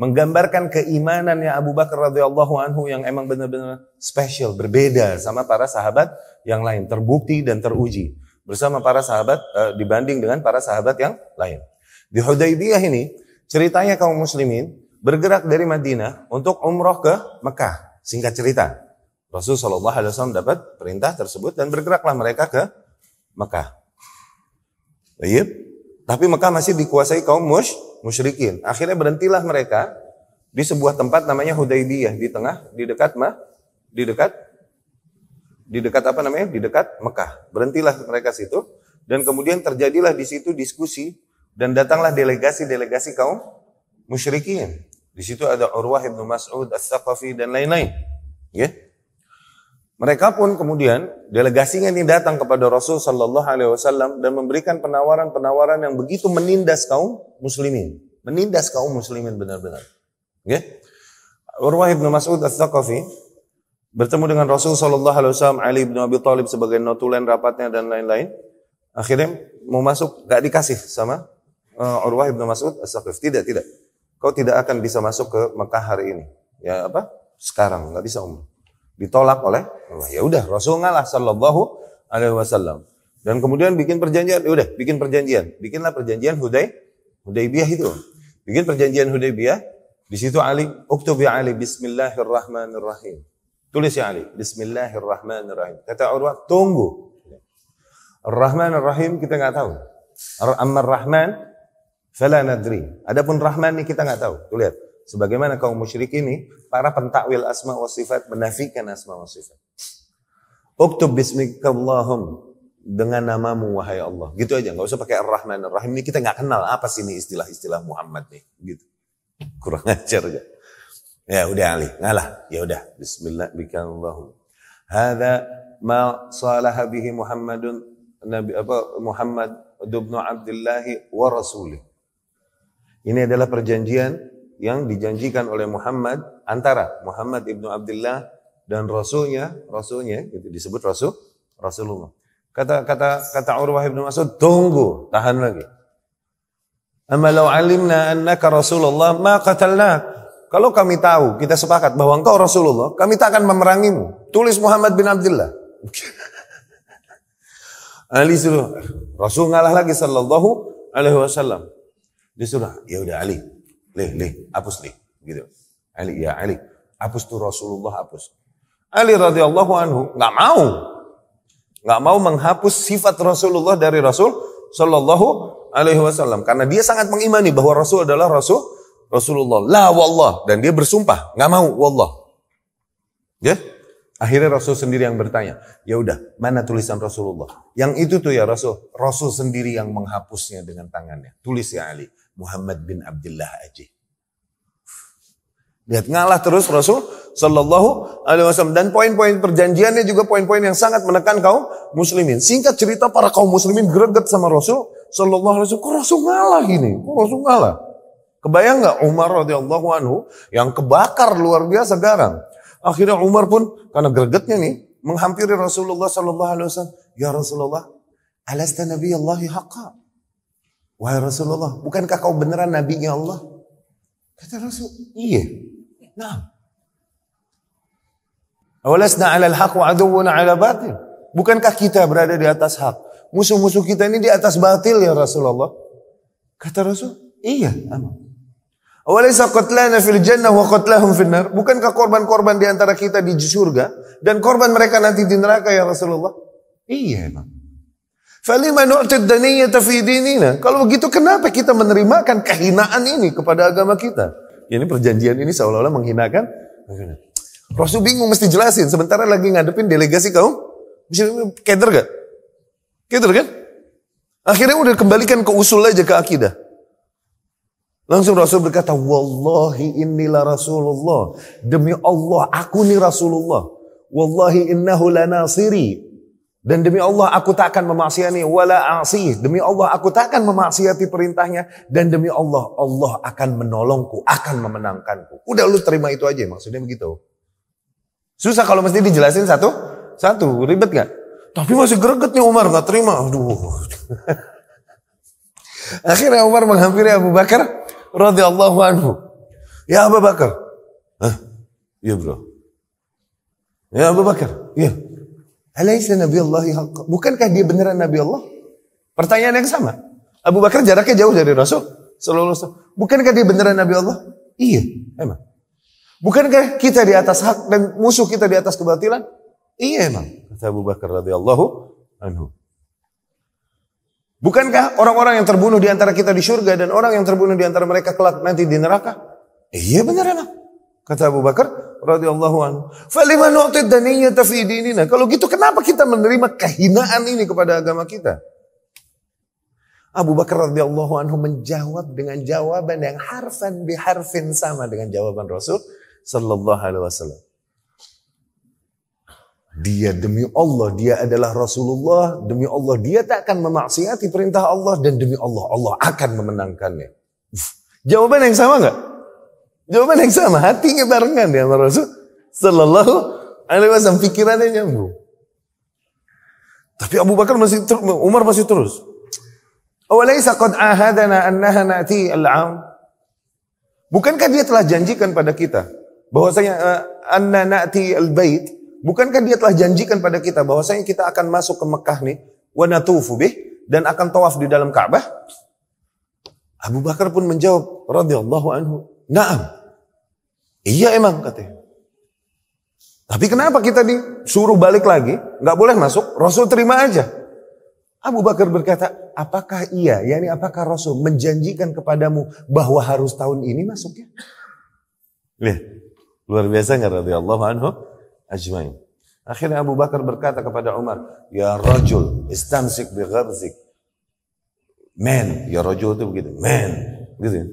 menggambarkan keimanan yang Abu Bakar radhiyallahu anhu yang emang benar-benar spesial, berbeda sama para sahabat yang lain, terbukti dan teruji bersama para sahabat e, dibanding dengan para sahabat yang lain. Di Hudaybiyah ini ceritanya kaum muslimin bergerak dari Madinah untuk umroh ke Mekah. Singkat cerita, Rasul Shallallahu Alaihi Wasallam dapat perintah tersebut dan bergeraklah mereka ke Mekah. Baik. Tapi Mekah masih dikuasai kaum mush, musyrikin. Akhirnya berhentilah mereka di sebuah tempat namanya Hudaybiyah di tengah, di dekat mah, di dekat, di dekat apa namanya? Di dekat Mekah. Berhentilah mereka situ dan kemudian terjadilah di situ diskusi dan datanglah delegasi-delegasi kaum musyrikin. Di situ ada Urwah ibnu Mas'ud, As-Saqafi dan lain-lain. Ya. Mereka pun kemudian delegasinya ini datang kepada Rasul Shallallahu Alaihi Wasallam dan memberikan penawaran-penawaran yang begitu menindas kaum muslimin, menindas kaum muslimin benar-benar. Urwah bin Mas'ud Al-Thaqafi bertemu dengan Rasul Shallallahu Alaihi Wasallam Ali bin Abi Thalib sebagai notulen rapatnya dan lain-lain. Akhirnya mau masuk gak dikasih sama eh, Urwah bin Mas'ud Al-Thaqafi. Tidak, tidak. Kau tidak akan bisa masuk ke Mekah hari ini. Ya apa? Sekarang nggak bisa umroh ditolak oleh Allah. Ya udah, Rasul ngalah sallallahu alaihi wasallam. Dan kemudian bikin perjanjian, ya udah, bikin perjanjian. Bikinlah perjanjian Huday Hudaybiyah itu. Bikin perjanjian Hudaybiyah, di situ Ali, uktub Ali bismillahirrahmanirrahim. Tulis ya Ali, bismillahirrahmanirrahim. Kata Urwah, tunggu. rahman rahim kita nggak tahu. Amma rahman fala nadri. Adapun Rahman ini kita nggak tahu. Tuh lihat. Sebagaimana kaum musyrik ini, para pentakwil asma wa sifat menafikan asma wa sifat. Uktub bismikallahum dengan namamu wahai Allah. Gitu aja, nggak usah pakai Ar-Rahman Ar-Rahim. Ini kita nggak kenal apa sih ini istilah-istilah Muhammad nih. Gitu. Kurang [LAUGHS] ajar aja. Ya udah Ali, ngalah. Ya udah. Bismillah bikallahum. Hada ma salaha bihi Muhammadun Nabi apa Muhammad ibnu Abdullah wa rasulih. Ini adalah perjanjian yang dijanjikan oleh Muhammad antara Muhammad ibnu Abdullah dan rasulnya, rasulnya itu disebut rasul Rasulullah. Kata kata kata Urwah ibnu Mas'ud, tunggu, tahan lagi. Amalau law alimna annaka Rasulullah ma qatalnak. Kalau kami tahu, kita sepakat bahwa engkau Rasulullah, kami tak akan memerangimu. Tulis Muhammad bin Abdullah. [LAUGHS] Ali suruh, Rasul ngalah lagi sallallahu alaihi wasallam. Disuruh, ya udah Ali, lih, lih, hapus lih. Gitu. Ali, ya Ali. Hapus tuh Rasulullah hapus. Ali radhiyallahu anhu nggak mau. Nggak mau menghapus sifat Rasulullah dari Rasul Shallallahu alaihi wasallam karena dia sangat mengimani bahwa Rasul adalah Rasul Rasulullah. La wallah dan dia bersumpah nggak mau wallah. Ya? Akhirnya Rasul sendiri yang bertanya, ya udah mana tulisan Rasulullah? Yang itu tuh ya Rasul, Rasul sendiri yang menghapusnya dengan tangannya. Tulis ya Ali. Muhammad bin Abdullah aja. Lihat ngalah terus Rasul Shallallahu Alaihi Wasallam dan poin-poin perjanjiannya juga poin-poin yang sangat menekan kaum muslimin. Singkat cerita para kaum muslimin greget sama Rasul Shallallahu Alaihi Wasallam. Kok Rasul ngalah ini, Kok Rasul ngalah? Kebayang nggak Umar radhiyallahu anhu yang kebakar luar biasa garang. Akhirnya Umar pun karena gregetnya nih menghampiri Rasulullah Shallallahu Alaihi Wasallam. Ya Rasulullah, alasta Nabi Allahi haqqa. Wahai Rasulullah, bukankah kau beneran nabinya Allah? Kata Rasul, iya. Nah. Awalasna alal haq wa aduwuna ala batil. Bukankah kita berada di atas hak? Musuh-musuh kita ini di atas batil ya Rasulullah. Kata Rasul, iya. Amin. Awalaisa qatlana fil jannah wa qatlahum fil nar. Bukankah korban-korban di antara kita di surga dan korban mereka nanti di neraka ya Rasulullah? Iya, emang. Falima nu'tid daniyata fi dinina. Kalau begitu kenapa kita menerimakan kehinaan ini kepada agama kita? Ini perjanjian ini seolah-olah menghinakan. Rasul bingung mesti jelasin. Sementara lagi ngadepin delegasi kaum muslimin keder gak? Keder kan? Akhirnya udah kembalikan ke usul aja ke akidah. Langsung Rasul berkata, Wallahi inilah Rasulullah. Demi Allah, aku nih Rasulullah. Wallahi innahu lanasiri. Dan demi Allah aku tak akan memaksiati wala asih. Demi Allah aku tak akan memaksiati perintahnya. Dan demi Allah, Allah akan menolongku, akan memenangkanku. Udah lu terima itu aja, maksudnya begitu. Susah kalau mesti dijelasin satu, satu, ribet gak? Tapi masih greget nih Umar, gak terima. Aduh. [LAUGHS] Akhirnya Umar menghampiri Abu Bakar radhiyallahu anhu. Ya Abu Bakar. Hah? Ya bro. Ya Abu Bakar. Iya. Alaysa Nabi Allah Bukankah dia beneran Nabi Allah? Pertanyaan yang sama. Abu Bakar jaraknya jauh dari Rasul. Selalu Bukankah dia beneran Nabi Allah? Iya, emang. Bukankah kita di atas hak dan musuh kita di atas kebatilan? Iya emang, kata Abu Bakar radhiyallahu anhu. Bukankah orang-orang yang terbunuh di antara kita di surga dan orang yang terbunuh di antara mereka kelak nanti di neraka? Iya benar emang. Kata Abu Bakar radhiyallahu anhu, "Faliman nu'ti daniyata fi dinina?" Kalau gitu kenapa kita menerima kehinaan ini kepada agama kita? Abu Bakar radhiyallahu anhu menjawab dengan jawaban yang harfan biharfin sama dengan jawaban Rasul sallallahu alaihi wasallam. Dia demi Allah, dia adalah Rasulullah, demi Allah dia tak akan memaksiati perintah Allah dan demi Allah Allah akan memenangkannya. Uf, jawaban yang sama nggak? Jawaban yang sama, hatinya barengan ya Rasul Sallallahu alaihi wasallam, pikirannya nyambung. Tapi Abu Bakar masih terus, Umar masih terus. Awalaysa qad ahadana annaha na'ti al-'am? Bukankah dia telah janjikan pada kita bahwasanya uh, anna na'ti al-bait? Bukankah dia telah janjikan pada kita bahwasanya kita akan masuk ke Mekah nih wa natufu bih dan akan tawaf di dalam Ka'bah? Abu Bakar pun menjawab radhiyallahu anhu, "Na'am." Iya emang katanya. Tapi kenapa kita disuruh balik lagi? Nggak boleh masuk, Rasul terima aja. Abu Bakar berkata, apakah iya, Ya ini apakah Rasul menjanjikan kepadamu bahwa harus tahun ini masuknya? Lihat, luar biasa nggak radhiyallahu anhu ajmain. Akhirnya Abu Bakar berkata kepada Umar, Ya rajul, istamsik bi gharzik. Man, ya rajul itu begitu, man. Gitu ya.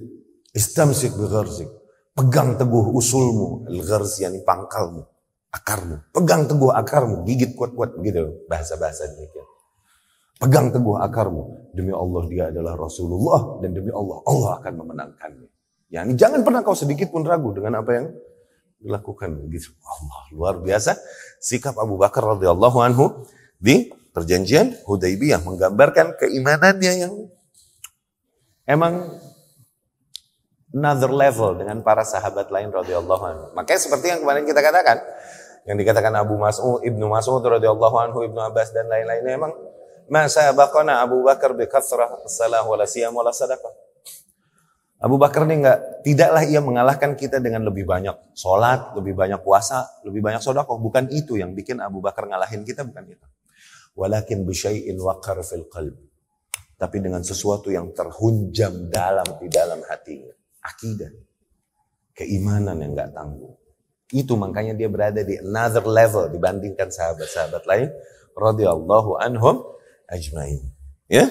Istamsik bi gharzik. Pegang teguh usulmu, al-gharz yani pangkalmu, akarmu. Pegang teguh akarmu, gigit kuat-kuat begitu bahasa-bahasa demikian. Pegang teguh akarmu. Demi Allah dia adalah Rasulullah dan demi Allah Allah akan memenangkannya. Yani jangan pernah kau sedikit pun ragu dengan apa yang dilakukan. Gitu. Allah luar biasa sikap Abu Bakar radhiyallahu anhu di perjanjian Hudaybiyah menggambarkan keimanannya yang emang another level dengan para sahabat lain radhiyallahu anhu. Makanya seperti yang kemarin kita katakan, yang dikatakan Abu Mas'ud, Ibnu Mas'ud radhiyallahu anhu, Ibnu Abbas dan lain-lainnya emang masa bakona Abu Bakar bi kasrah salah wala siyam wala sadaqah. Abu Bakar ini enggak, tidaklah ia mengalahkan kita dengan lebih banyak solat, lebih banyak puasa, lebih banyak sedekah. Bukan itu yang bikin Abu Bakar ngalahin kita, bukan itu. Walakin bisyai'in waqar fil qalbi. Tapi dengan sesuatu yang terhunjam dalam di dalam hatinya akidah, keimanan yang nggak tangguh. Itu makanya dia berada di another level dibandingkan sahabat-sahabat lain. Radiyallahu anhum ajmain. Ya.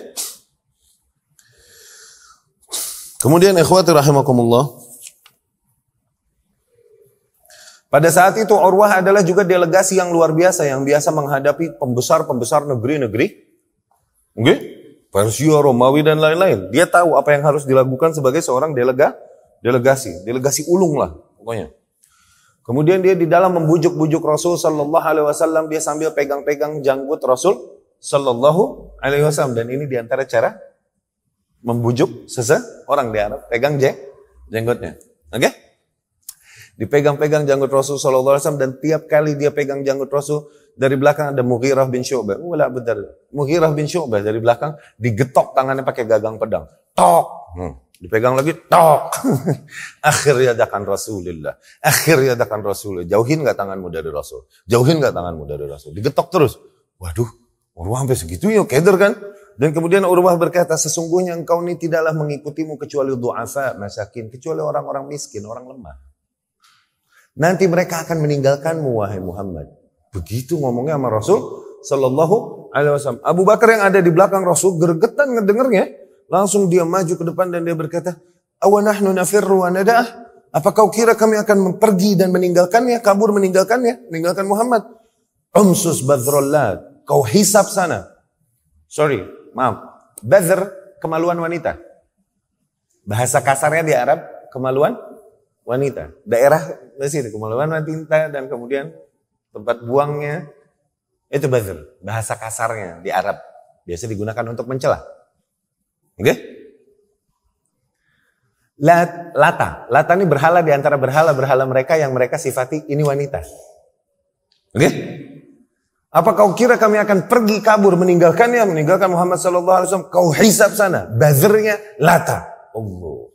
Kemudian ikhwati rahimakumullah. Pada saat itu Urwah adalah juga delegasi yang luar biasa yang biasa menghadapi pembesar-pembesar negeri-negeri. Oke? Okay? Persia, Romawi dan lain-lain. Dia tahu apa yang harus dilakukan sebagai seorang delega, delegasi, delegasi ulung lah pokoknya. Kemudian dia di dalam membujuk-bujuk Rasul Shallallahu Alaihi Wasallam dia sambil pegang-pegang janggut Rasul Shallallahu Alaihi Wasallam dan ini diantara cara membujuk seseorang di Arab pegang jeng jenggotnya, oke? Okay? Dipegang-pegang janggut Rasul Shallallahu Alaihi Wasallam dan tiap kali dia pegang janggut Rasul dari belakang ada Mughirah bin Syu'bah. Wala oh, Abdar. Mughirah bin Syu'bah dari belakang digetok tangannya pakai gagang pedang. Tok. Hmm. Dipegang lagi, tok. [LAUGHS] Akhirnya dakan Rasulullah. Akhirnya dakan Rasulullah. Jauhin gak tanganmu dari Rasul. Jauhin gak tanganmu dari Rasul. Digetok terus. Waduh, Urwah sampai segitu ya, keder kan? Dan kemudian Urwah berkata, sesungguhnya engkau ini tidaklah mengikutimu kecuali du'afa, masyakin kecuali orang-orang miskin, orang lemah. Nanti mereka akan meninggalkanmu, wahai Muhammad. Begitu ngomongnya sama Rasul Sallallahu Alaihi Wasallam. Abu Bakar yang ada di belakang Rasul gergetan ngedengernya. Langsung dia maju ke depan dan dia berkata, Awanahnu nafirru wa nada'ah. Apa kau kira kami akan pergi dan meninggalkannya, kabur meninggalkannya, meninggalkan Muhammad? Umsus badrullah Kau hisap sana. Sorry, maaf. Badr, kemaluan wanita. Bahasa kasarnya di Arab, kemaluan wanita. Daerah, sini, kemaluan wanita dan kemudian tempat buangnya, itu bazar bahasa kasarnya di Arab. Biasa digunakan untuk mencela. Oke? Okay? Lata, Lata ini berhala di antara berhala-berhala mereka yang mereka sifati ini wanita. Oke? Okay? Apa kau kira kami akan pergi kabur meninggalkannya, meninggalkan Muhammad Shallallahu Alaihi Wasallam? Kau hisap sana, bazarnya Lata. Allah.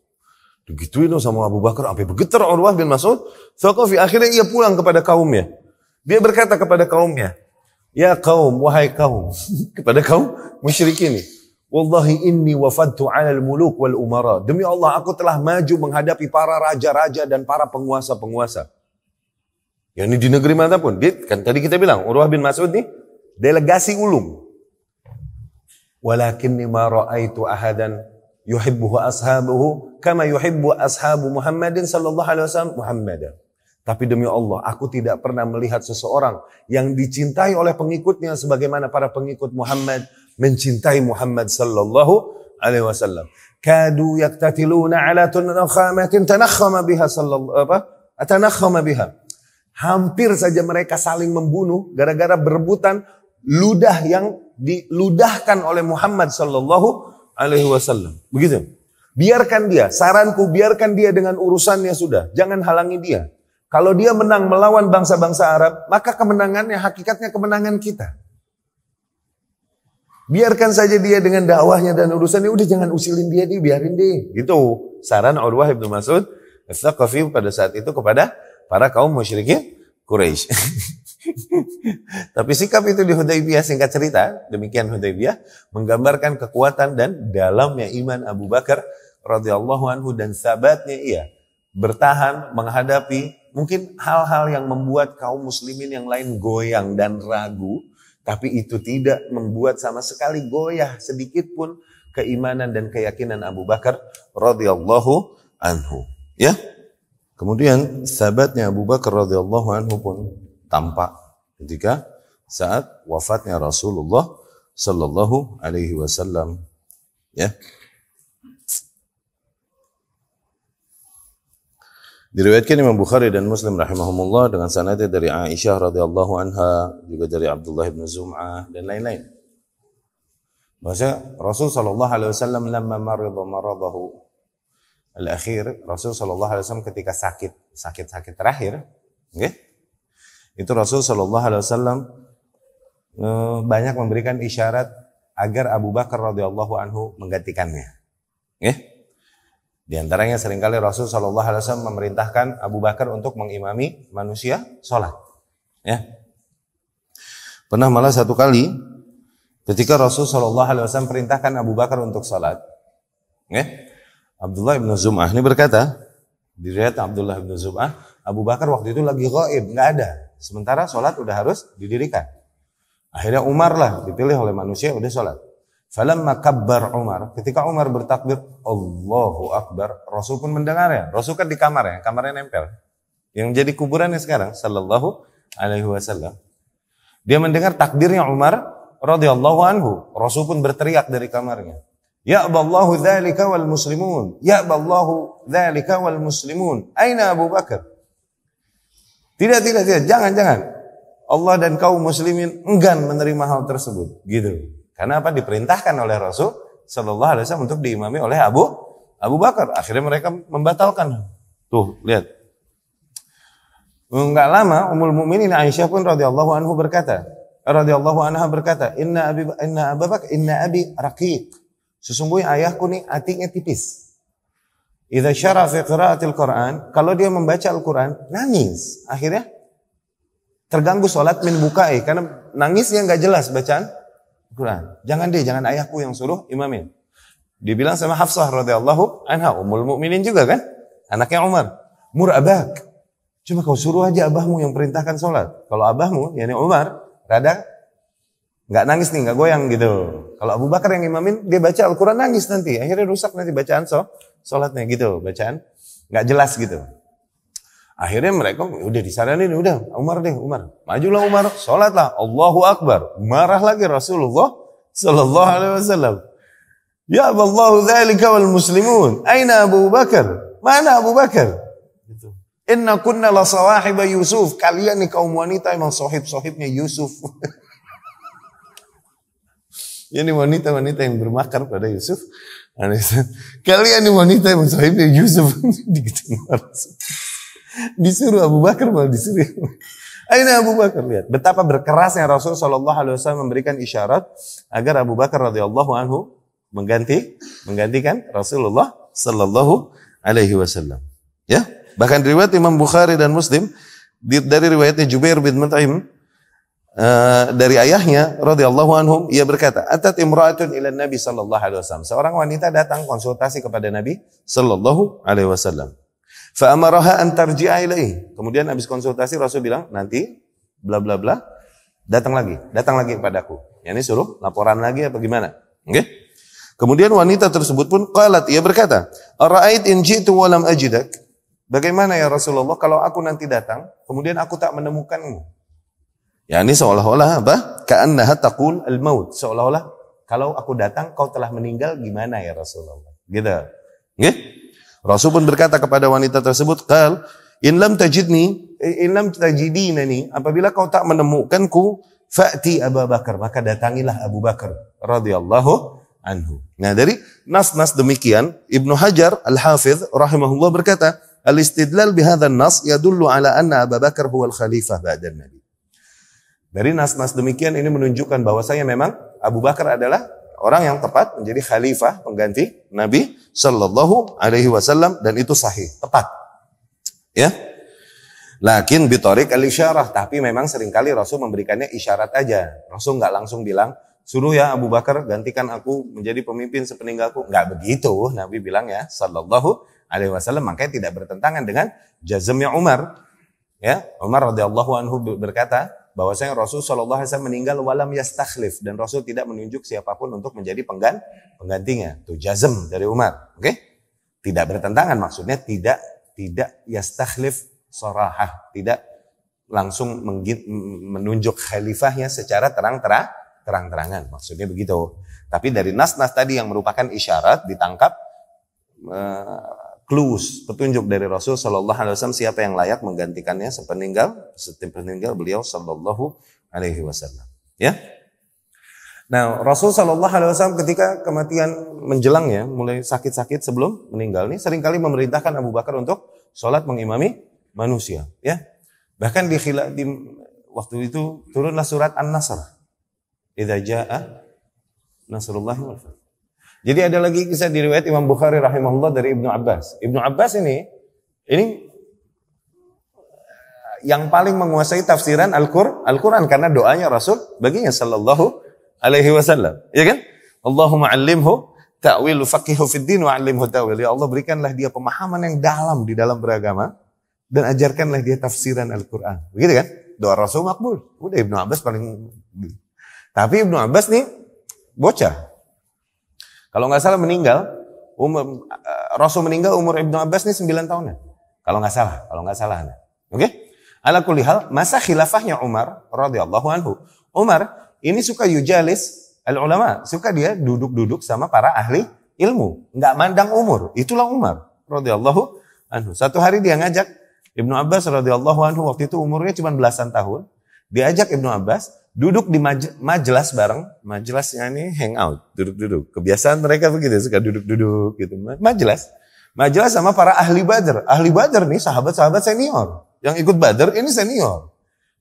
Digituin sama Abu Bakar sampai bergetar Urwah bin Mas'ud. Soalnya akhirnya ia pulang kepada kaumnya. Dia berkata kepada kaumnya, Ya kaum, wahai kaum, [LAUGHS] kepada kaum musyrik ini. Wallahi inni wafadtu al muluk wal umara. Demi Allah, aku telah maju menghadapi para raja-raja dan para penguasa-penguasa. Ya ini di negeri manapun. Dia, kan tadi kita bilang, Urwah bin Mas'ud nih, delegasi ulum. Walakinni ma ra'aitu ahadan yuhibbuhu ashabuhu kama yuhibbu ashabu Muhammadin sallallahu alaihi wasallam Muhammadan. Tapi demi Allah, aku tidak pernah melihat seseorang yang dicintai oleh pengikutnya sebagaimana para pengikut Muhammad mencintai Muhammad sallallahu alaihi wasallam. Kadu yaktatiluna ala tunakhamatin tanakhama biha sallallahu apa? Atanakhama biha. Hampir saja mereka saling membunuh gara-gara berebutan ludah yang diludahkan oleh Muhammad sallallahu alaihi wasallam. Begitu. Biarkan dia, saranku biarkan dia dengan urusannya sudah. Jangan halangi dia. Kalau dia menang melawan bangsa-bangsa Arab, maka kemenangannya hakikatnya kemenangan kita. Biarkan saja dia dengan dakwahnya dan urusannya, udah jangan usilin dia, dia biarin dia. Itu saran Urwah ibnu Mas'ud al pada saat itu kepada para kaum musyrikin Quraisy. [LAUGHS] Tapi sikap itu di Hudaybiyah singkat cerita, demikian Hudaybiyah menggambarkan kekuatan dan dalamnya iman Abu Bakar radhiyallahu anhu dan sahabatnya ia bertahan menghadapi Mungkin hal-hal yang membuat kaum muslimin yang lain goyang dan ragu, tapi itu tidak membuat sama sekali goyah sedikit pun keimanan dan keyakinan Abu Bakar radhiyallahu anhu. Ya. Kemudian sahabatnya Abu Bakar radhiyallahu anhu pun tampak ketika saat wafatnya Rasulullah sallallahu alaihi wasallam. Ya. Diriwayatkan Imam Bukhari dan Muslim rahimahumullah dengan sanadnya dari Aisyah radhiyallahu anha, juga dari Abdullah bin Zum'ah dan lain-lain. Maksudnya Rasul sallallahu alaihi wasallam lamma marida maradahu al-akhir, Rasul sallallahu alaihi wasallam ketika sakit, sakit-sakit terakhir, okay? Itu Rasul sallallahu alaihi wasallam e, banyak memberikan isyarat agar Abu Bakar radhiyallahu anhu menggantikannya. Okay? Di antaranya seringkali Rasul Shallallahu Alaihi Wasallam memerintahkan Abu Bakar untuk mengimami manusia sholat. Ya. Pernah malah satu kali ketika Rasul Shallallahu Alaihi Wasallam perintahkan Abu Bakar untuk sholat. Ya. Abdullah bin Zum'ah ini berkata, diriwayat Abdullah bin Zum'ah, Abu Bakar waktu itu lagi gaib, nggak ada. Sementara sholat udah harus didirikan. Akhirnya Umar lah dipilih oleh manusia udah sholat. Falamma kabbar Umar, ketika Umar bertakbir, Allahu Akbar, Rasul pun mendengarnya. Rasul kan di kamar ya, kamarnya nempel. Yang jadi kuburannya sekarang, Sallallahu Alaihi Wasallam. Dia mendengar takbirnya Umar, radhiyallahu anhu. Rasul pun berteriak dari kamarnya. Ya Allahu dzalika wal muslimun. Ya Allahu dzalika wal muslimun. Aina Abu Bakar? Tidak, tidak, tidak. Jangan, jangan. Allah dan kaum muslimin enggan menerima hal tersebut. Gitu. Karena apa? Diperintahkan oleh Rasul Shallallahu Alaihi Wasallam untuk diimami oleh Abu Abu Bakar. Akhirnya mereka membatalkan. Tuh lihat. Enggak lama Ummul Mukminin Aisyah pun radhiyallahu anhu berkata, radhiyallahu anha berkata, "Inna Abi Inna Abu Bakar Inna Abi Raqiq." Sesungguhnya ayahku nih atiknya tipis. Idza syara fi qiraatil Qur'an, kalau dia membaca Al-Qur'an, nangis. Akhirnya terganggu salat min bukai karena nangisnya nggak jelas bacaan Quran. Jangan deh, jangan ayahku yang suruh imamin. Dibilang sama Hafsah radhiyallahu anha, umul mukminin juga kan? Anaknya Umar. Mur abak. Coba kau suruh aja abahmu yang perintahkan sholat. Kalau abahmu, yakni Umar, rada nggak nangis nih, nggak goyang gitu. Kalau Abu Bakar yang imamin, dia baca Al-Quran nangis nanti. Akhirnya rusak nanti bacaan sholatnya gitu, bacaan nggak jelas gitu. Akhirnya mereka udah disaranin, udah Umar deh Umar. Majulah Umar, sholatlah. Allahu Akbar. Marah lagi Rasulullah Sallallahu Alaihi Wasallam. Ya Allah dzalika wal muslimun. Aina Abu Bakar? Mana Abu Bakar? Gitu. Inna kunna la sawahiba Yusuf. Kalian nih kaum wanita emang sohib-sohibnya Yusuf. [LAUGHS] Ini wanita-wanita yang bermakar pada Yusuf. Nah, [LAUGHS] kalian nih wanita yang sohibnya Yusuf. [LAUGHS] Digitu disuruh Abu Bakar malah disuruh. Aina Abu Bakar lihat betapa berkerasnya Rasul Shallallahu Alaihi Wasallam memberikan isyarat agar Abu Bakar radhiyallahu anhu mengganti menggantikan Rasulullah Shallallahu Alaihi Wasallam. Ya, bahkan riwayat Imam Bukhari dan Muslim dari riwayatnya Jubair bin Mut'im Uh, dari ayahnya radhiyallahu anhum ia berkata atat imra'atun ila nabi sallallahu alaihi wasallam seorang wanita datang konsultasi kepada nabi Shallallahu alaihi wasallam Fa'amaraha antarji'a ilaih. Kemudian habis konsultasi Rasul bilang, nanti bla bla bla, datang lagi, datang lagi kepadaku. Ya ini suruh laporan lagi apa gimana? Oke? Okay? Kemudian wanita tersebut pun qalat, ia berkata, "Ara'ait in ji'tu wa lam ajidak?" Bagaimana ya Rasulullah kalau aku nanti datang, kemudian aku tak menemukanmu? Ya ini seolah-olah apa? Ka'annaha taqul al-maut. Seolah-olah kalau aku datang kau telah meninggal gimana ya Rasulullah? Gitu. Oke? Okay? Rasul pun berkata kepada wanita tersebut, "Qal, in lam tajidni, eh, in lam tajidinani, apabila kau tak menemukanku, fa'ti Abu Bakar, maka datangilah Abu Bakar radhiyallahu anhu." Nah, dari nas-nas demikian, Ibnu Hajar al hafiz rahimahullah berkata, "Al-istidlal bihadzal nas yadullu ala anna Abu Bakar al khalifah ba'da Nabi." Dari nas-nas demikian ini menunjukkan bahwasanya memang Abu Bakar adalah orang yang tepat menjadi khalifah pengganti Nabi Shallallahu Alaihi Wasallam dan itu sahih tepat ya lakin bitorik al isyarah tapi memang seringkali Rasul memberikannya isyarat aja Rasul nggak langsung bilang suruh ya Abu Bakar gantikan aku menjadi pemimpin sepeninggalku nggak begitu Nabi bilang ya Shallallahu Alaihi Wasallam makanya tidak bertentangan dengan jazmnya Umar ya Umar radhiyallahu anhu berkata bahwasanya Rasul Shallallahu Alaihi Wasallam meninggal walam yastakhlif dan Rasul tidak menunjuk siapapun untuk menjadi penggan penggantinya. Itu jazm dari Umar. Oke? Okay? Tidak bertentangan maksudnya tidak tidak yastakhlif sorahah, tidak langsung menunjuk khalifahnya secara terang-terang terang-terangan. Maksudnya begitu. Tapi dari nas-nas tadi yang merupakan isyarat ditangkap eh, clues, petunjuk dari Rasul Shallallahu Alaihi Wasallam siapa yang layak menggantikannya sepeninggal setimpeninggal beliau Shallallahu Alaihi Wasallam. Ya. Nah Rasul Shallallahu Alaihi Wasallam ketika kematian menjelang ya, mulai sakit-sakit sebelum meninggal ini seringkali memerintahkan Abu Bakar untuk sholat mengimami manusia. Ya. Bahkan di, khila, di waktu itu turunlah surat An-Nasr. Idza jaa nasrullahi wal fath. Jadi ada lagi kisah diriwayat Imam Bukhari rahimahullah dari Ibnu Abbas. Ibnu Abbas ini ini eh, yang paling menguasai tafsiran Al-Qur'an -Qur, Al karena doanya Rasul baginya sallallahu alaihi wasallam, ya kan? Allahumma 'allimhu ta'wilu faqihu fid din wa 'allimhu ta'wil. Ya Allah berikanlah dia pemahaman yang dalam di dalam beragama dan ajarkanlah dia tafsiran Al-Qur'an. Begitu kan? Doa Rasul makbul. Udah Ibnu Abbas paling tapi Ibnu Abbas nih bocah. Kalau nggak salah meninggal, umur eh, Rasul meninggal umur Ibnu Abbas nih 9 tahunan. Kalau nggak salah, kalau nggak salah. Oke? Okay? Ala kulli hal, masa khilafahnya Umar radhiyallahu anhu. Umar ini suka yujalis al ulama, suka dia duduk-duduk sama para ahli ilmu, nggak mandang umur. Itulah Umar radhiyallahu anhu. Satu hari dia ngajak Ibnu Abbas radhiyallahu anhu waktu itu umurnya cuma belasan tahun. Diajak Ibnu Abbas duduk di maj majelas bareng, majelasnya ini hangout, duduk-duduk. Kebiasaan mereka begitu, suka duduk-duduk gitu. majelis majelis sama para ahli badar Ahli badar nih sahabat-sahabat senior. Yang ikut badar ini senior.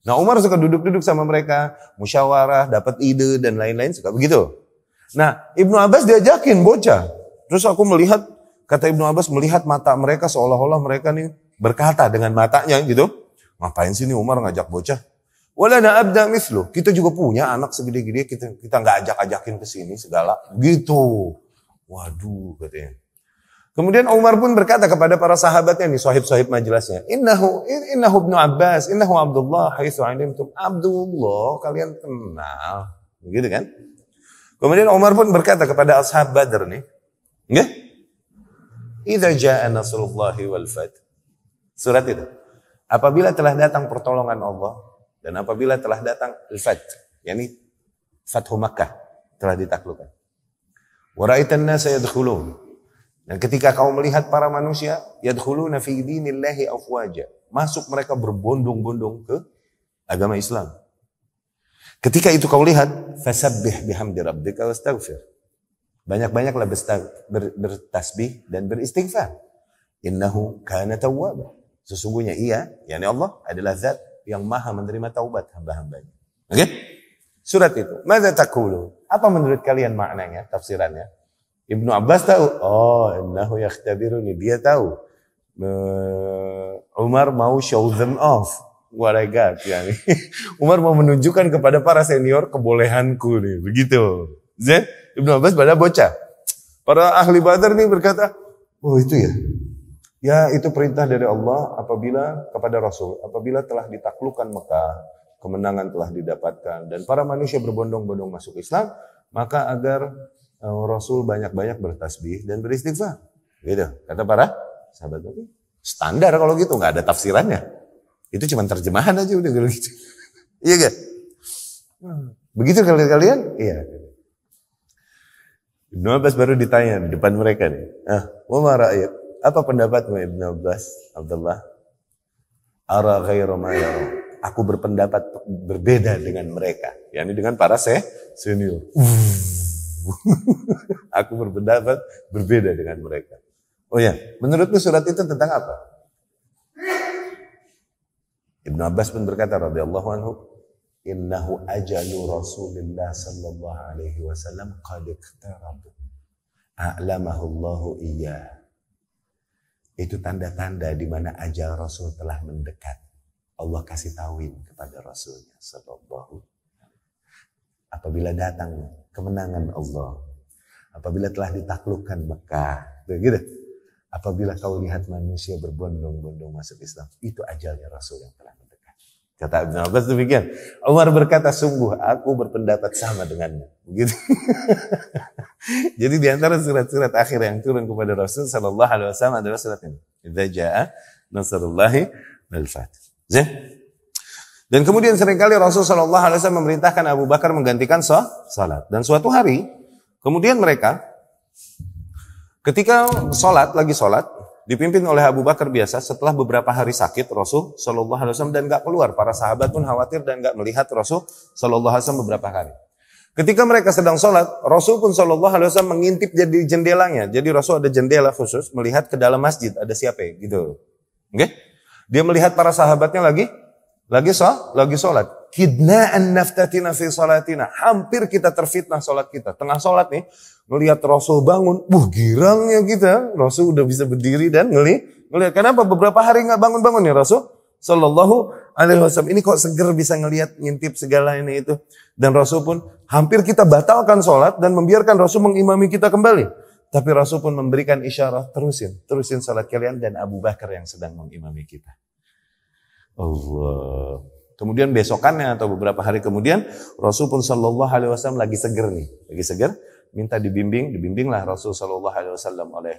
Nah Umar suka duduk-duduk sama mereka, musyawarah, dapat ide dan lain-lain suka begitu. Nah Ibnu Abbas diajakin bocah. Terus aku melihat kata Ibnu Abbas melihat mata mereka seolah-olah mereka nih berkata dengan matanya gitu. Ngapain sih nih Umar ngajak bocah? Walana abda mislu. Kita juga punya anak segede-gede kita kita nggak ajak-ajakin ke sini segala. Gitu. Waduh katanya. Kemudian Umar pun berkata kepada para sahabatnya nih sahib-sahib majelisnya, "Innahu innahu Ibnu Abbas, innahu Abdullah haitsu alimtum Abdullah, kalian kenal." Begitu kan? Kemudian Umar pun berkata kepada ashab Badr nih, nggih? "Idza jaa nasrullahi wal fath." Surat itu. Apabila telah datang pertolongan Allah dan apabila telah datang al-fat, yakni Fathu Makkah telah ditaklukkan. Waraitan nasa yadkhulun. Dan ketika kau melihat para manusia yadkhuluna fi dinillahi afwaja. Masuk mereka berbondong-bondong ke agama Islam. Ketika itu kau lihat fasabbih bihamdi rabbika wastaghfir. Banyak-banyaklah bertasbih dan beristighfar. Innahu kana tawwaba. Sesungguhnya ia, yakni Allah adalah zat yang maha menerima taubat hamba-hambanya. Oke? Okay? Surat itu. Mada takulu? Apa menurut kalian maknanya, tafsirannya? Ibnu Abbas tahu. Oh, innahu yakhtabiruni. Dia tahu. Umar mau show them off. What I got. Yani. [LAUGHS] Umar mau menunjukkan kepada para senior kebolehanku nih. Begitu. Zain, Ibnu Abbas pada bocah. Para ahli badar nih berkata, oh itu ya, Ya itu perintah dari Allah apabila kepada Rasul, apabila telah ditaklukkan Mekah, kemenangan telah didapatkan dan para manusia berbondong-bondong masuk Islam, maka agar uh, Rasul banyak-banyak bertasbih dan beristighfar. Gitu. Kata para sahabat Nabi. Standar kalau gitu nggak ada tafsirannya. Itu cuma terjemahan aja udah gitu. [LAUGHS] iya gak? Begitu kalian kalian? Iya. Ibnu Abbas baru ditanya di depan mereka nih. Ah, wa marah ya? Apa pendapatmu Ibn Abbas, Abdullah? Ara ghairu ma Aku berpendapat berbeda dengan mereka. yakni dengan para se senior. [LAUGHS] aku berpendapat berbeda dengan mereka. Oh ya, menurutmu surat itu tentang apa? Ibnu Abbas pun berkata radhiyallahu anhu, "Innahu ajalu Rasulillah sallallahu alaihi wasallam qad iqtarab. A'lamahu Allahu iyyah." Itu tanda-tanda di mana ajal Rasul telah mendekat. Allah kasih tahuin kepada Rasulnya Sallallahu Apabila datang kemenangan Allah, apabila telah ditaklukkan Mekah, gitu. Apabila kau lihat manusia berbondong-bondong masuk Islam, itu ajalnya Rasul yang telah Kata Ibn Abbas demikian. Umar berkata, sungguh aku berpendapat sama denganmu. Begitu. [LAUGHS] Jadi di antara surat-surat akhir yang turun kepada Rasul Sallallahu Alaihi Wasallam adalah surat ini. Iza ja'a nasarullahi wal fatih. Dan kemudian seringkali Rasul Shallallahu Alaihi Wasallam memerintahkan Abu Bakar menggantikan salat. Dan suatu hari, kemudian mereka ketika salat lagi salat, dipimpin oleh Abu Bakar biasa setelah beberapa hari sakit Rasul Shallallahu Alaihi Wasallam dan nggak keluar para sahabat pun khawatir dan nggak melihat Rasul Shallallahu Alaihi Wasallam beberapa hari. Ketika mereka sedang sholat, Rasul pun Shallallahu Alaihi Wasallam mengintip jadi jendelanya. Jadi Rasul ada jendela khusus melihat ke dalam masjid ada siapa ya? gitu. Oke? Okay? Dia melihat para sahabatnya lagi lagi sholat, lagi sholat. Kidna'an naftatina fi sholatina. Hampir kita terfitnah sholat kita. Tengah sholat nih, Ngelihat Rasul bangun, buh girangnya kita. Rasul udah bisa berdiri dan ngeli, ngelihat. Kenapa beberapa hari nggak bangun-bangun ya Rasul? Sallallahu alaihi wasallam. Ini kok seger bisa ngelihat ngintip segala ini itu. Dan Rasul pun hampir kita batalkan sholat dan membiarkan Rasul mengimami kita kembali. Tapi Rasul pun memberikan isyarat terusin, terusin sholat kalian dan Abu Bakar yang sedang mengimami kita. Allah. Kemudian besokannya atau beberapa hari kemudian, Rasul pun Shallallahu Alaihi Wasallam lagi seger nih, lagi seger minta dibimbing, dibimbinglah Rasul Shallallahu Alaihi Wasallam oleh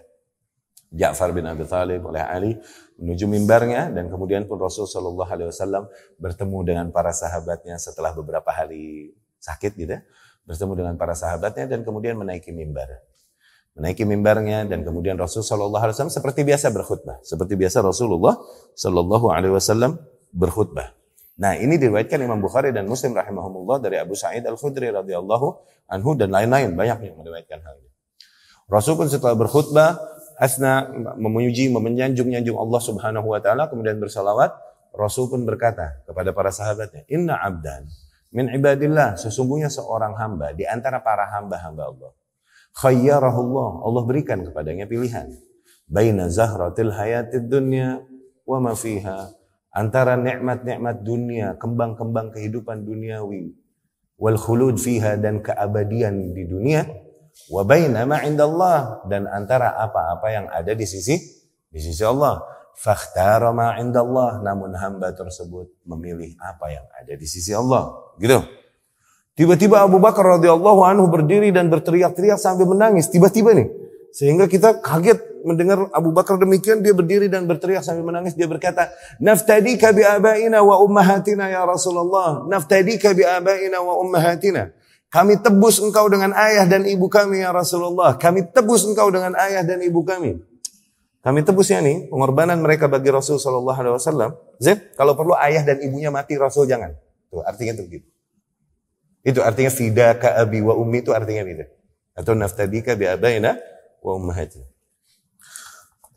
Ja'far bin Abi Thalib oleh Ali menuju mimbarnya dan kemudian pun Rasul Shallallahu Alaihi Wasallam bertemu dengan para sahabatnya setelah beberapa hari sakit gitu, ya. bertemu dengan para sahabatnya dan kemudian menaiki mimbar, menaiki mimbarnya dan kemudian Rasul Shallallahu Alaihi Wasallam seperti biasa berkhutbah, seperti biasa Rasulullah Shallallahu Alaihi Wasallam berkhutbah. Nah, ini diriwayatkan Imam Bukhari dan Muslim rahimahumullah dari Abu Sa'id Al-Khudri radhiyallahu anhu dan lain-lain banyak yang meriwayatkan hal ini. Rasul pun setelah berkhutbah asna memuji menyanjung-nyanjung Allah Subhanahu wa taala kemudian bersalawat Rasul pun berkata kepada para sahabatnya, "Inna 'abdan min ibadillah, sesungguhnya seorang hamba di antara para hamba-hamba Allah. Khayyarahullah, Allah berikan kepadanya pilihan. Baina zahratil hayatid dunya wa ma fiha antara nikmat-nikmat dunia, kembang-kembang kehidupan duniawi, wal khulud fiha dan keabadian di dunia, wa baina ma indallah dan antara apa-apa yang ada di sisi di sisi Allah. Fakhtara ma indallah namun hamba tersebut memilih apa yang ada di sisi Allah. Gitu. Tiba-tiba Abu Bakar radhiyallahu anhu berdiri dan berteriak-teriak sambil menangis. Tiba-tiba nih. Sehingga kita kaget mendengar Abu Bakar demikian dia berdiri dan berteriak sambil menangis dia berkata naftadika bi abaina wa ummahatina ya Rasulullah naftadika bi abaina wa ummahatina kami tebus engkau dengan ayah dan ibu kami ya Rasulullah kami tebus engkau dengan ayah dan ibu kami kami tebus ya nih pengorbanan mereka bagi Rasul sallallahu alaihi wasallam Zaid kalau perlu ayah dan ibunya mati Rasul jangan tuh artinya itu begitu itu artinya fida ka abi wa ummi itu artinya gitu atau naftadika bi abaina wa ummahatina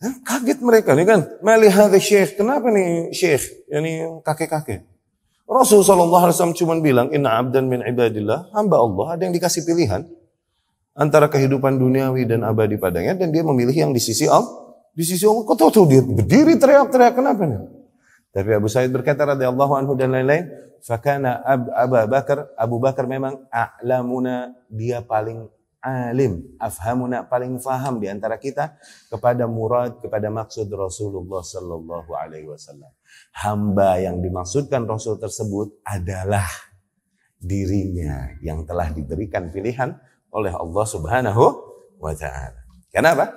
Kaget mereka nih kan. Melihat syekh, kenapa nih syekh? ini kakek-kakek. Rasul sallallahu alaihi wasallam cuma bilang inna abdan min ibadillah, hamba Allah ada yang dikasih pilihan antara kehidupan duniawi dan abadi padanya dan dia memilih yang di sisi Allah. Di sisi Allah kok tahu dia berdiri teriak-teriak kenapa nih? Tapi Abu Sa'id berkata radhiyallahu anhu dan lain-lain, fakana Ab Abu Bakar, Abu Bakar memang a'lamuna dia paling alim, afhamuna paling faham di antara kita kepada murad, kepada maksud Rasulullah sallallahu alaihi wasallam. Hamba yang dimaksudkan Rasul tersebut adalah dirinya yang telah diberikan pilihan oleh Allah Subhanahu wa taala. Kenapa?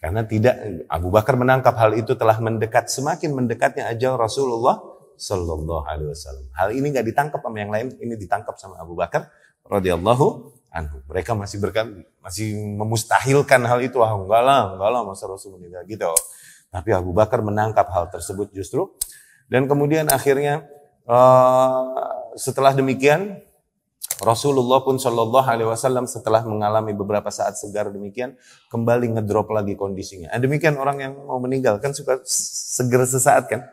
Karena tidak Abu Bakar menangkap hal itu telah mendekat semakin mendekatnya ajal Rasulullah sallallahu alaihi wasallam. Hal ini nggak ditangkap sama yang lain, ini ditangkap sama Abu Bakar radhiyallahu anhu. Mereka masih berkan, masih memustahilkan hal itu. Ah, enggak lah, enggak lah masa Rasul meninggal gitu. Tapi Abu Bakar menangkap hal tersebut justru. Dan kemudian akhirnya uh, setelah demikian Rasulullah pun Shallallahu Alaihi Wasallam setelah mengalami beberapa saat segar demikian kembali ngedrop lagi kondisinya. Nah, demikian orang yang mau meninggal kan suka seger sesaat kan,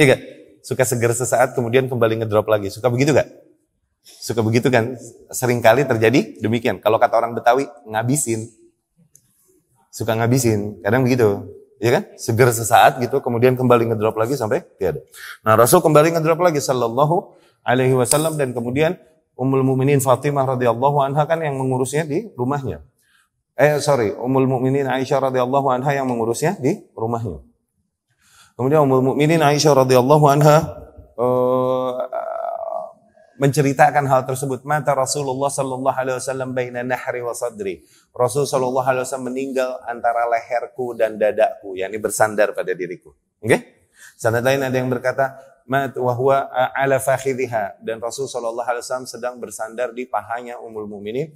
iya kan? Suka seger sesaat kemudian kembali ngedrop lagi. Suka begitu gak? Suka begitu kan? Seringkali terjadi demikian. Kalau kata orang Betawi, ngabisin. Suka ngabisin. Kadang begitu. Ya kan? Seger sesaat gitu, kemudian kembali ngedrop lagi sampai tiada. Nah, Rasul kembali ngedrop lagi sallallahu alaihi wasallam dan kemudian Ummul muminin Fatimah radhiyallahu anha kan yang mengurusnya di rumahnya. Eh sorry, Ummul muminin Aisyah radhiyallahu anha yang mengurusnya di rumahnya. Kemudian Ummul muminin Aisyah radhiyallahu anha uh, menceritakan hal tersebut. Mata Rasulullah Shallallahu Alaihi Wasallam baina nahri wa sadri. Rasul Shallallahu Alaihi Wasallam meninggal antara leherku dan dadaku, ini bersandar pada diriku. Oke? Okay? Sanad lain ada yang berkata, mat wahwa ala fakhidha dan Rasul Shallallahu Alaihi Wasallam sedang bersandar di pahanya umul Muminin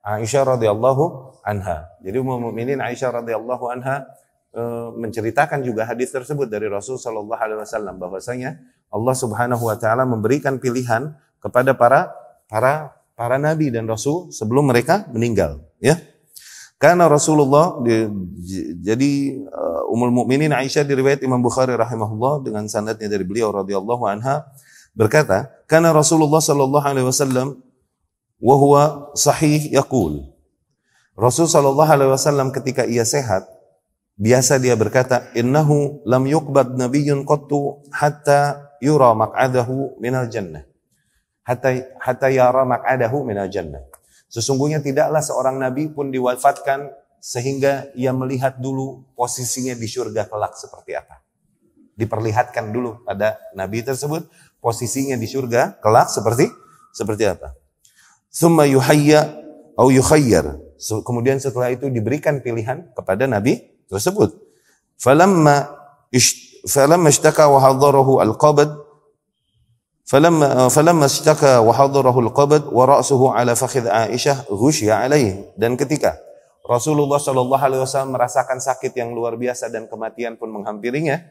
Aisyah radhiyallahu anha. Jadi umul Muminin Aisyah radhiyallahu anha e, menceritakan juga hadis tersebut dari Rasul Shallallahu Alaihi Wasallam bahwasanya Allah Subhanahu Wa Taala memberikan pilihan kepada para para para nabi dan rasul sebelum mereka meninggal ya karena Rasulullah di, jadi uh, umul Mukminin Aisyah diriwayat Imam Bukhari rahimahullah dengan sanadnya dari beliau radhiyallahu anha berkata karena Rasulullah sallallahu alaihi wasallam wa huwa sahih yaqul Rasul sallallahu alaihi wasallam ketika ia sehat biasa dia berkata innahu lam yuqbad nabiyyun qattu hatta yura maq'adahu minal jannah hatta hatta yara maq'adahu minal jannah. Sesungguhnya tidaklah seorang nabi pun diwafatkan sehingga ia melihat dulu posisinya di surga kelak seperti apa. Diperlihatkan dulu pada nabi tersebut posisinya di surga kelak seperti seperti apa. Summa yuhayya au yukhayyar. Kemudian setelah itu diberikan pilihan kepada nabi tersebut. Falamma falamma ishtaka wa hadarahu al-qabd فلما فلما اشتكى وحضره القبض ورأسه على فخذ عائشة غشي عليه dan ketika Rasulullah Shallallahu alaihi wasallam merasakan sakit yang luar biasa dan kematian pun menghampirinya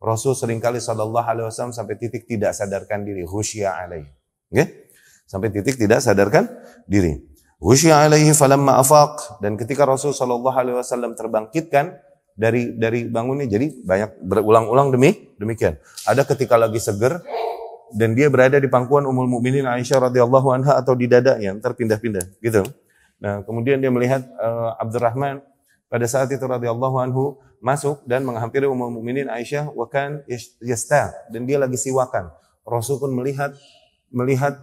Rasul seringkali Shallallahu alaihi wasallam sampai titik tidak sadarkan diri ghusya alaihi okay? sampai titik tidak sadarkan diri ghusya alaihi falamma afaq dan ketika Rasul Shallallahu alaihi wasallam terbangkitkan dari dari bangunnya jadi banyak berulang-ulang demi demikian ada ketika lagi seger dan dia berada di pangkuan Ummul Mukminin Aisyah radhiyallahu anha atau di dadanya terpindah-pindah gitu. Nah, kemudian dia melihat uh, Abdurrahman pada saat itu radhiyallahu anhu masuk dan menghampiri Ummul Mukminin Aisyah wakan yasta dan dia lagi siwakan. Rasul pun melihat melihat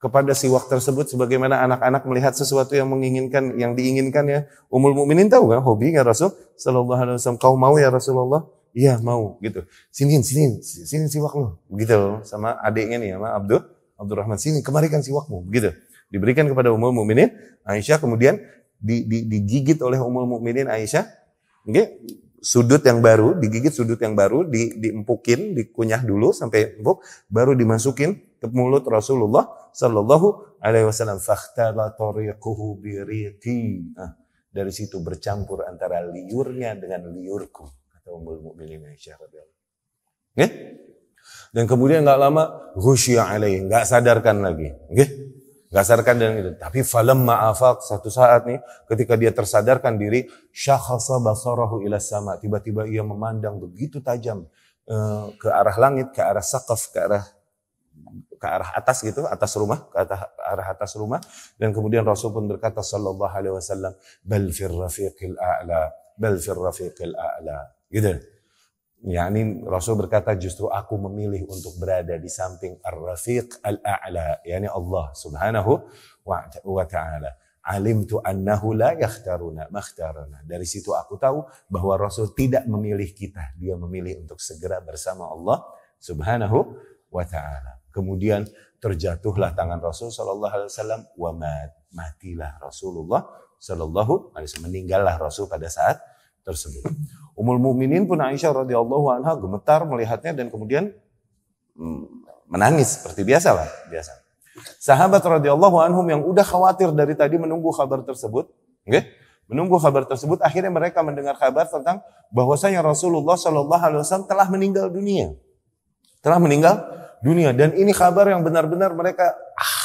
kepada siwak tersebut sebagaimana anak-anak melihat sesuatu yang menginginkan yang diinginkan ya. Ummul Mukminin tahu kan hobinya Rasul sallallahu alaihi wasallam. Kau mau ya Rasulullah? Iya mau gitu. Sini sini sini siwak lo. gitu sama adiknya nih sama Abdul Abdurrahman sini kemarikan siwakmu gitu Diberikan kepada umum Mukminin Aisyah kemudian di, di, digigit oleh umum Mukminin Aisyah. Okay? sudut yang baru, digigit sudut yang baru, di, diempukin, dikunyah dulu sampai empuk, baru dimasukin ke mulut Rasulullah Shallallahu Alaihi Wasallam. Fakhtala tariquhu nah, dari situ bercampur antara liurnya dengan liurku atau ummul mukminin Aisyah radhiyallahu Nggih? Dan kemudian nggak lama ghusya alaihi, nggak sadarkan lagi. Nggih? Nggak sadarkan dan itu. Tapi falam maafak satu saat nih ketika dia tersadarkan diri, syakhasa basarahu ila sama. Tiba-tiba ia memandang begitu tajam eh, ke arah langit, ke arah saqaf, ke arah ke arah atas gitu, atas rumah, ke atas, arah atas rumah. Dan kemudian Rasul pun berkata sallallahu alaihi wasallam, "Bal fir rafiqil a'la, bal fir rafiqil a'la." Gitu. Ya, ini Rasul berkata justru aku memilih untuk berada di samping Ar-Rafiq Al-A'la, yakni Allah Subhanahu wa taala. Alimtu annahu la yakhtaruna makhtarana. Dari situ aku tahu bahwa Rasul tidak memilih kita, dia memilih untuk segera bersama Allah Subhanahu wa taala. Kemudian terjatuhlah tangan Rasul sallallahu alaihi wasallam wa Matilah Rasulullah sallallahu alaihi wasallam. Meninggallah Rasul pada saat tersebut. Umul Mukminin pun Aisyah radhiyallahu anha gemetar melihatnya dan kemudian hmm, menangis seperti biasa lah, biasa. Sahabat radhiyallahu anhum yang udah khawatir dari tadi menunggu kabar tersebut, okay? menunggu kabar tersebut akhirnya mereka mendengar kabar tentang bahwasanya Rasulullah Shallallahu alaihi wasallam telah meninggal dunia. Telah meninggal dunia dan ini kabar yang benar-benar mereka ah,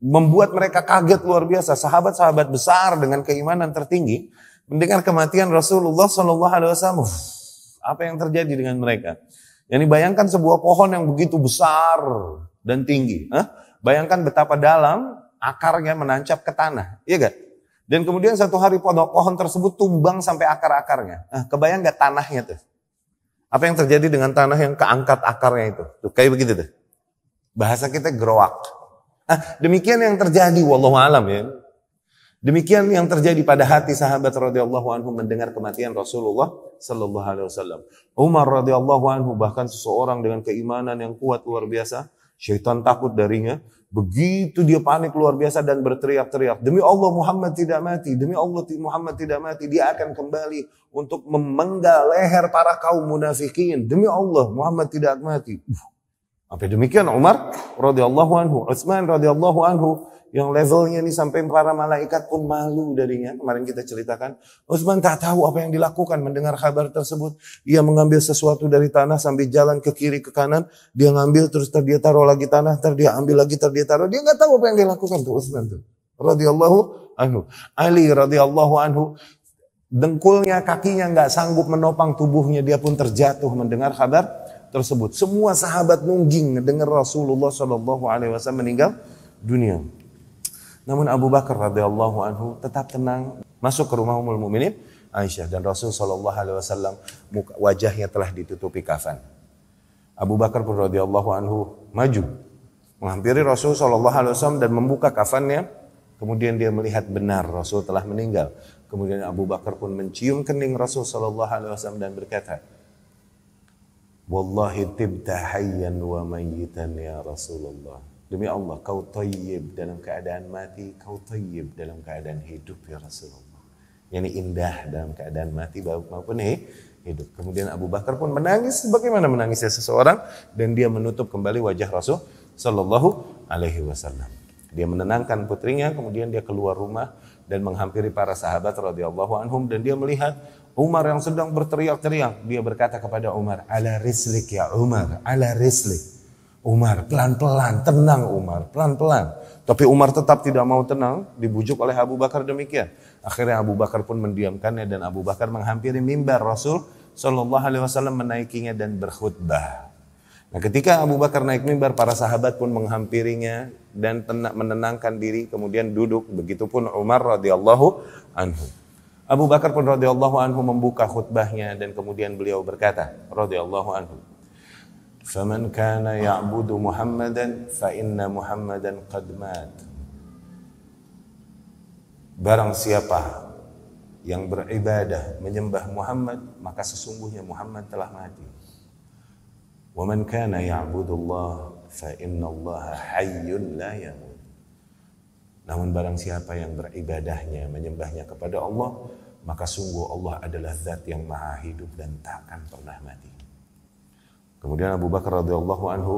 membuat mereka kaget luar biasa. Sahabat-sahabat besar dengan keimanan tertinggi mendengar kematian Rasulullah Shallallahu Alaihi Wasallam. Apa yang terjadi dengan mereka? Yang dibayangkan sebuah pohon yang begitu besar dan tinggi. Hah? Bayangkan betapa dalam akarnya menancap ke tanah. Iya gak? Dan kemudian satu hari pohon tersebut tumbang sampai akar-akarnya. Hah, kebayang gak tanahnya tuh? Apa yang terjadi dengan tanah yang keangkat akarnya itu? Tuh, kayak begitu tuh. Bahasa kita growak Nah, demikian yang terjadi, wallahu ya. Demikian yang terjadi pada hati sahabat radhiyallahu anhu mendengar kematian Rasulullah sallallahu alaihi wasallam. Umar radhiyallahu anhu bahkan seseorang dengan keimanan yang kuat luar biasa, syaitan takut darinya. Begitu dia panik luar biasa dan berteriak-teriak, demi Allah Muhammad tidak mati, demi Allah Muhammad tidak mati, dia akan kembali untuk memenggal leher para kaum munafikin. Demi Allah Muhammad tidak mati. Sampai demikian Umar radhiyallahu anhu, Utsman radhiyallahu anhu yang levelnya nih sampai para malaikat pun malu darinya. Kemarin kita ceritakan, Utsman tak tahu apa yang dilakukan mendengar kabar tersebut. Ia mengambil sesuatu dari tanah sambil jalan ke kiri ke kanan, dia ngambil terus ter dia taruh lagi tanah, ter dia ambil lagi ter dia taruh. Dia nggak tahu apa yang dilakukan tuh Utsman tuh. Radhiyallahu anhu. Ali radhiyallahu anhu dengkulnya kakinya nggak sanggup menopang tubuhnya dia pun terjatuh mendengar kabar tersebut. Semua sahabat nungging dengar Rasulullah Shallallahu Alaihi Wasallam meninggal dunia. Namun Abu Bakar radhiyallahu anhu tetap tenang masuk ke rumah Ummul Mukminin Aisyah dan Rasul sallallahu alaihi wasallam wajahnya telah ditutupi kafan. Abu Bakar pun radhiyallahu anhu maju menghampiri Rasul sallallahu alaihi wasallam dan membuka kafannya. Kemudian dia melihat benar Rasul telah meninggal. Kemudian Abu Bakar pun mencium kening Rasul sallallahu alaihi wasallam dan berkata, "Wallahi tibta hayyan wa mayyitan ya Rasulullah." Demi Allah, kau tayyib dalam keadaan mati, kau tayyib dalam keadaan hidup ya Rasulullah. Yani indah dalam keadaan mati maupun eh, hidup. Kemudian Abu Bakar pun menangis bagaimana menangisnya seseorang dan dia menutup kembali wajah Rasul Shallallahu alaihi wasallam. Dia menenangkan putrinya, kemudian dia keluar rumah dan menghampiri para sahabat radhiyallahu anhum dan dia melihat Umar yang sedang berteriak-teriak. Dia berkata kepada Umar, "Ala rislik ya Umar, ala rislik." Umar, pelan-pelan, tenang Umar, pelan-pelan. Tapi Umar tetap tidak mau tenang, dibujuk oleh Abu Bakar demikian. Akhirnya Abu Bakar pun mendiamkannya dan Abu Bakar menghampiri mimbar Rasul Shallallahu Alaihi Wasallam menaikinya dan berkhutbah. Nah, ketika Abu Bakar naik mimbar, para sahabat pun menghampirinya dan tenak menenangkan diri, kemudian duduk. Begitupun Umar radhiyallahu anhu. Abu Bakar pun radhiyallahu anhu membuka khutbahnya dan kemudian beliau berkata, radhiyallahu anhu, فمن كان يعبد محمدا فإن محمدا قد مات Barang siapa yang beribadah menyembah Muhammad maka sesungguhnya Muhammad telah mati. Wa man kana ya'budu Allah fa inna Allah hayyun la yamut. Namun barang siapa yang beribadahnya menyembahnya kepada Allah maka sungguh Allah adalah zat yang maha hidup dan takkan pernah mati. Kemudian Abu Bakar radhiyallahu anhu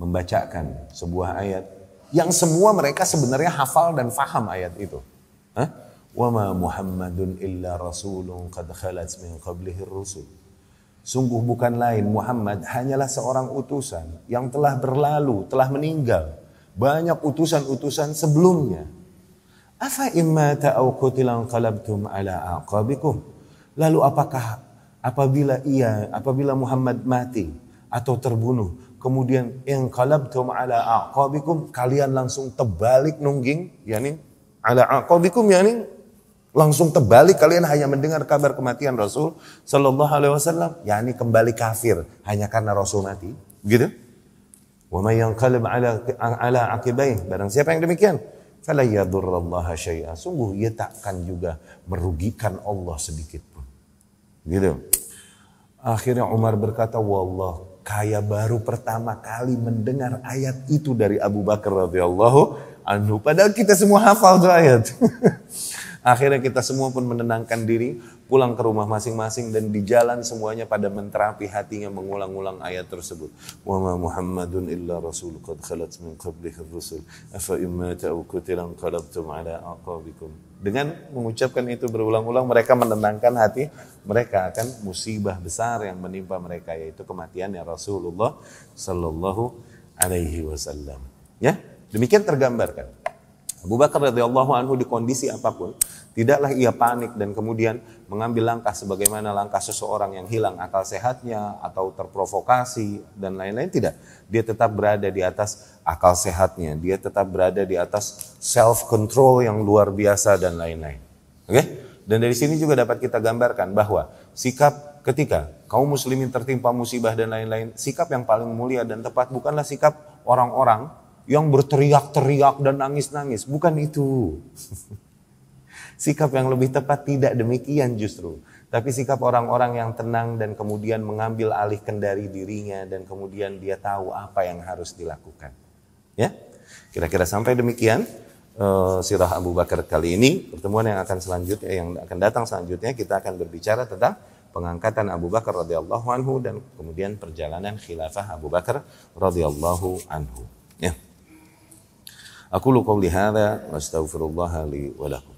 membacakan sebuah ayat yang semua mereka sebenarnya hafal dan faham ayat itu. Hah? Wama Muhammadun illa rasulun qad khalat min qablihi rusul. Sungguh bukan lain Muhammad hanyalah seorang utusan yang telah berlalu, telah meninggal. Banyak utusan-utusan sebelumnya. Afa imma ta'au qutilan qalabtum ala aqabikum. Lalu apakah apabila ia apabila Muhammad mati atau terbunuh kemudian yang qalabtum ala aqabikum kalian langsung tebalik nungging yakni ala aqabikum yakni langsung tebalik kalian hanya mendengar kabar kematian Rasul shallallahu alaihi wasallam yakni kembali kafir hanya karena Rasul mati gitu wama yang kalab ala ala aqibai barang siapa yang demikian fala yadurrallaha syai'a sungguh ia takkan juga merugikan Allah sedikit Gitu. Akhirnya Umar berkata, Wallah, kaya baru pertama kali mendengar ayat itu dari Abu Bakar radhiyallahu anhu. Padahal kita semua hafal tuh ayat. [LAUGHS] Akhirnya kita semua pun menenangkan diri pulang ke rumah masing-masing dan di jalan semuanya pada menterapi hatinya mengulang-ulang ayat tersebut. Wa ma Muhammadun illa rasul qad khalat min qablihi rusul afa immata aw qalabtum ala aqabikum. Dengan mengucapkan itu berulang-ulang mereka menenangkan hati mereka akan musibah besar yang menimpa mereka yaitu kematian ya Rasulullah sallallahu alaihi wasallam. Ya, demikian tergambarkan. Abu Bakar radhiyallahu anhu di kondisi apapun, tidaklah ia panik dan kemudian mengambil langkah sebagaimana langkah seseorang yang hilang akal sehatnya atau terprovokasi dan lain-lain tidak. Dia tetap berada di atas akal sehatnya, dia tetap berada di atas self control yang luar biasa dan lain-lain. Oke? Okay? Dan dari sini juga dapat kita gambarkan bahwa sikap ketika kaum muslimin tertimpa musibah dan lain-lain, sikap yang paling mulia dan tepat bukanlah sikap orang-orang yang berteriak-teriak dan nangis-nangis. Bukan itu. [LAUGHS] sikap yang lebih tepat tidak demikian justru. Tapi sikap orang-orang yang tenang dan kemudian mengambil alih kendari dirinya dan kemudian dia tahu apa yang harus dilakukan. Ya, kira-kira sampai demikian uh, sirah Abu Bakar kali ini. Pertemuan yang akan selanjutnya yang akan datang selanjutnya kita akan berbicara tentang pengangkatan Abu Bakar radhiyallahu anhu dan kemudian perjalanan khilafah Abu Bakar radhiyallahu anhu. أقول قولي هذا وأستغفر الله لي ولكم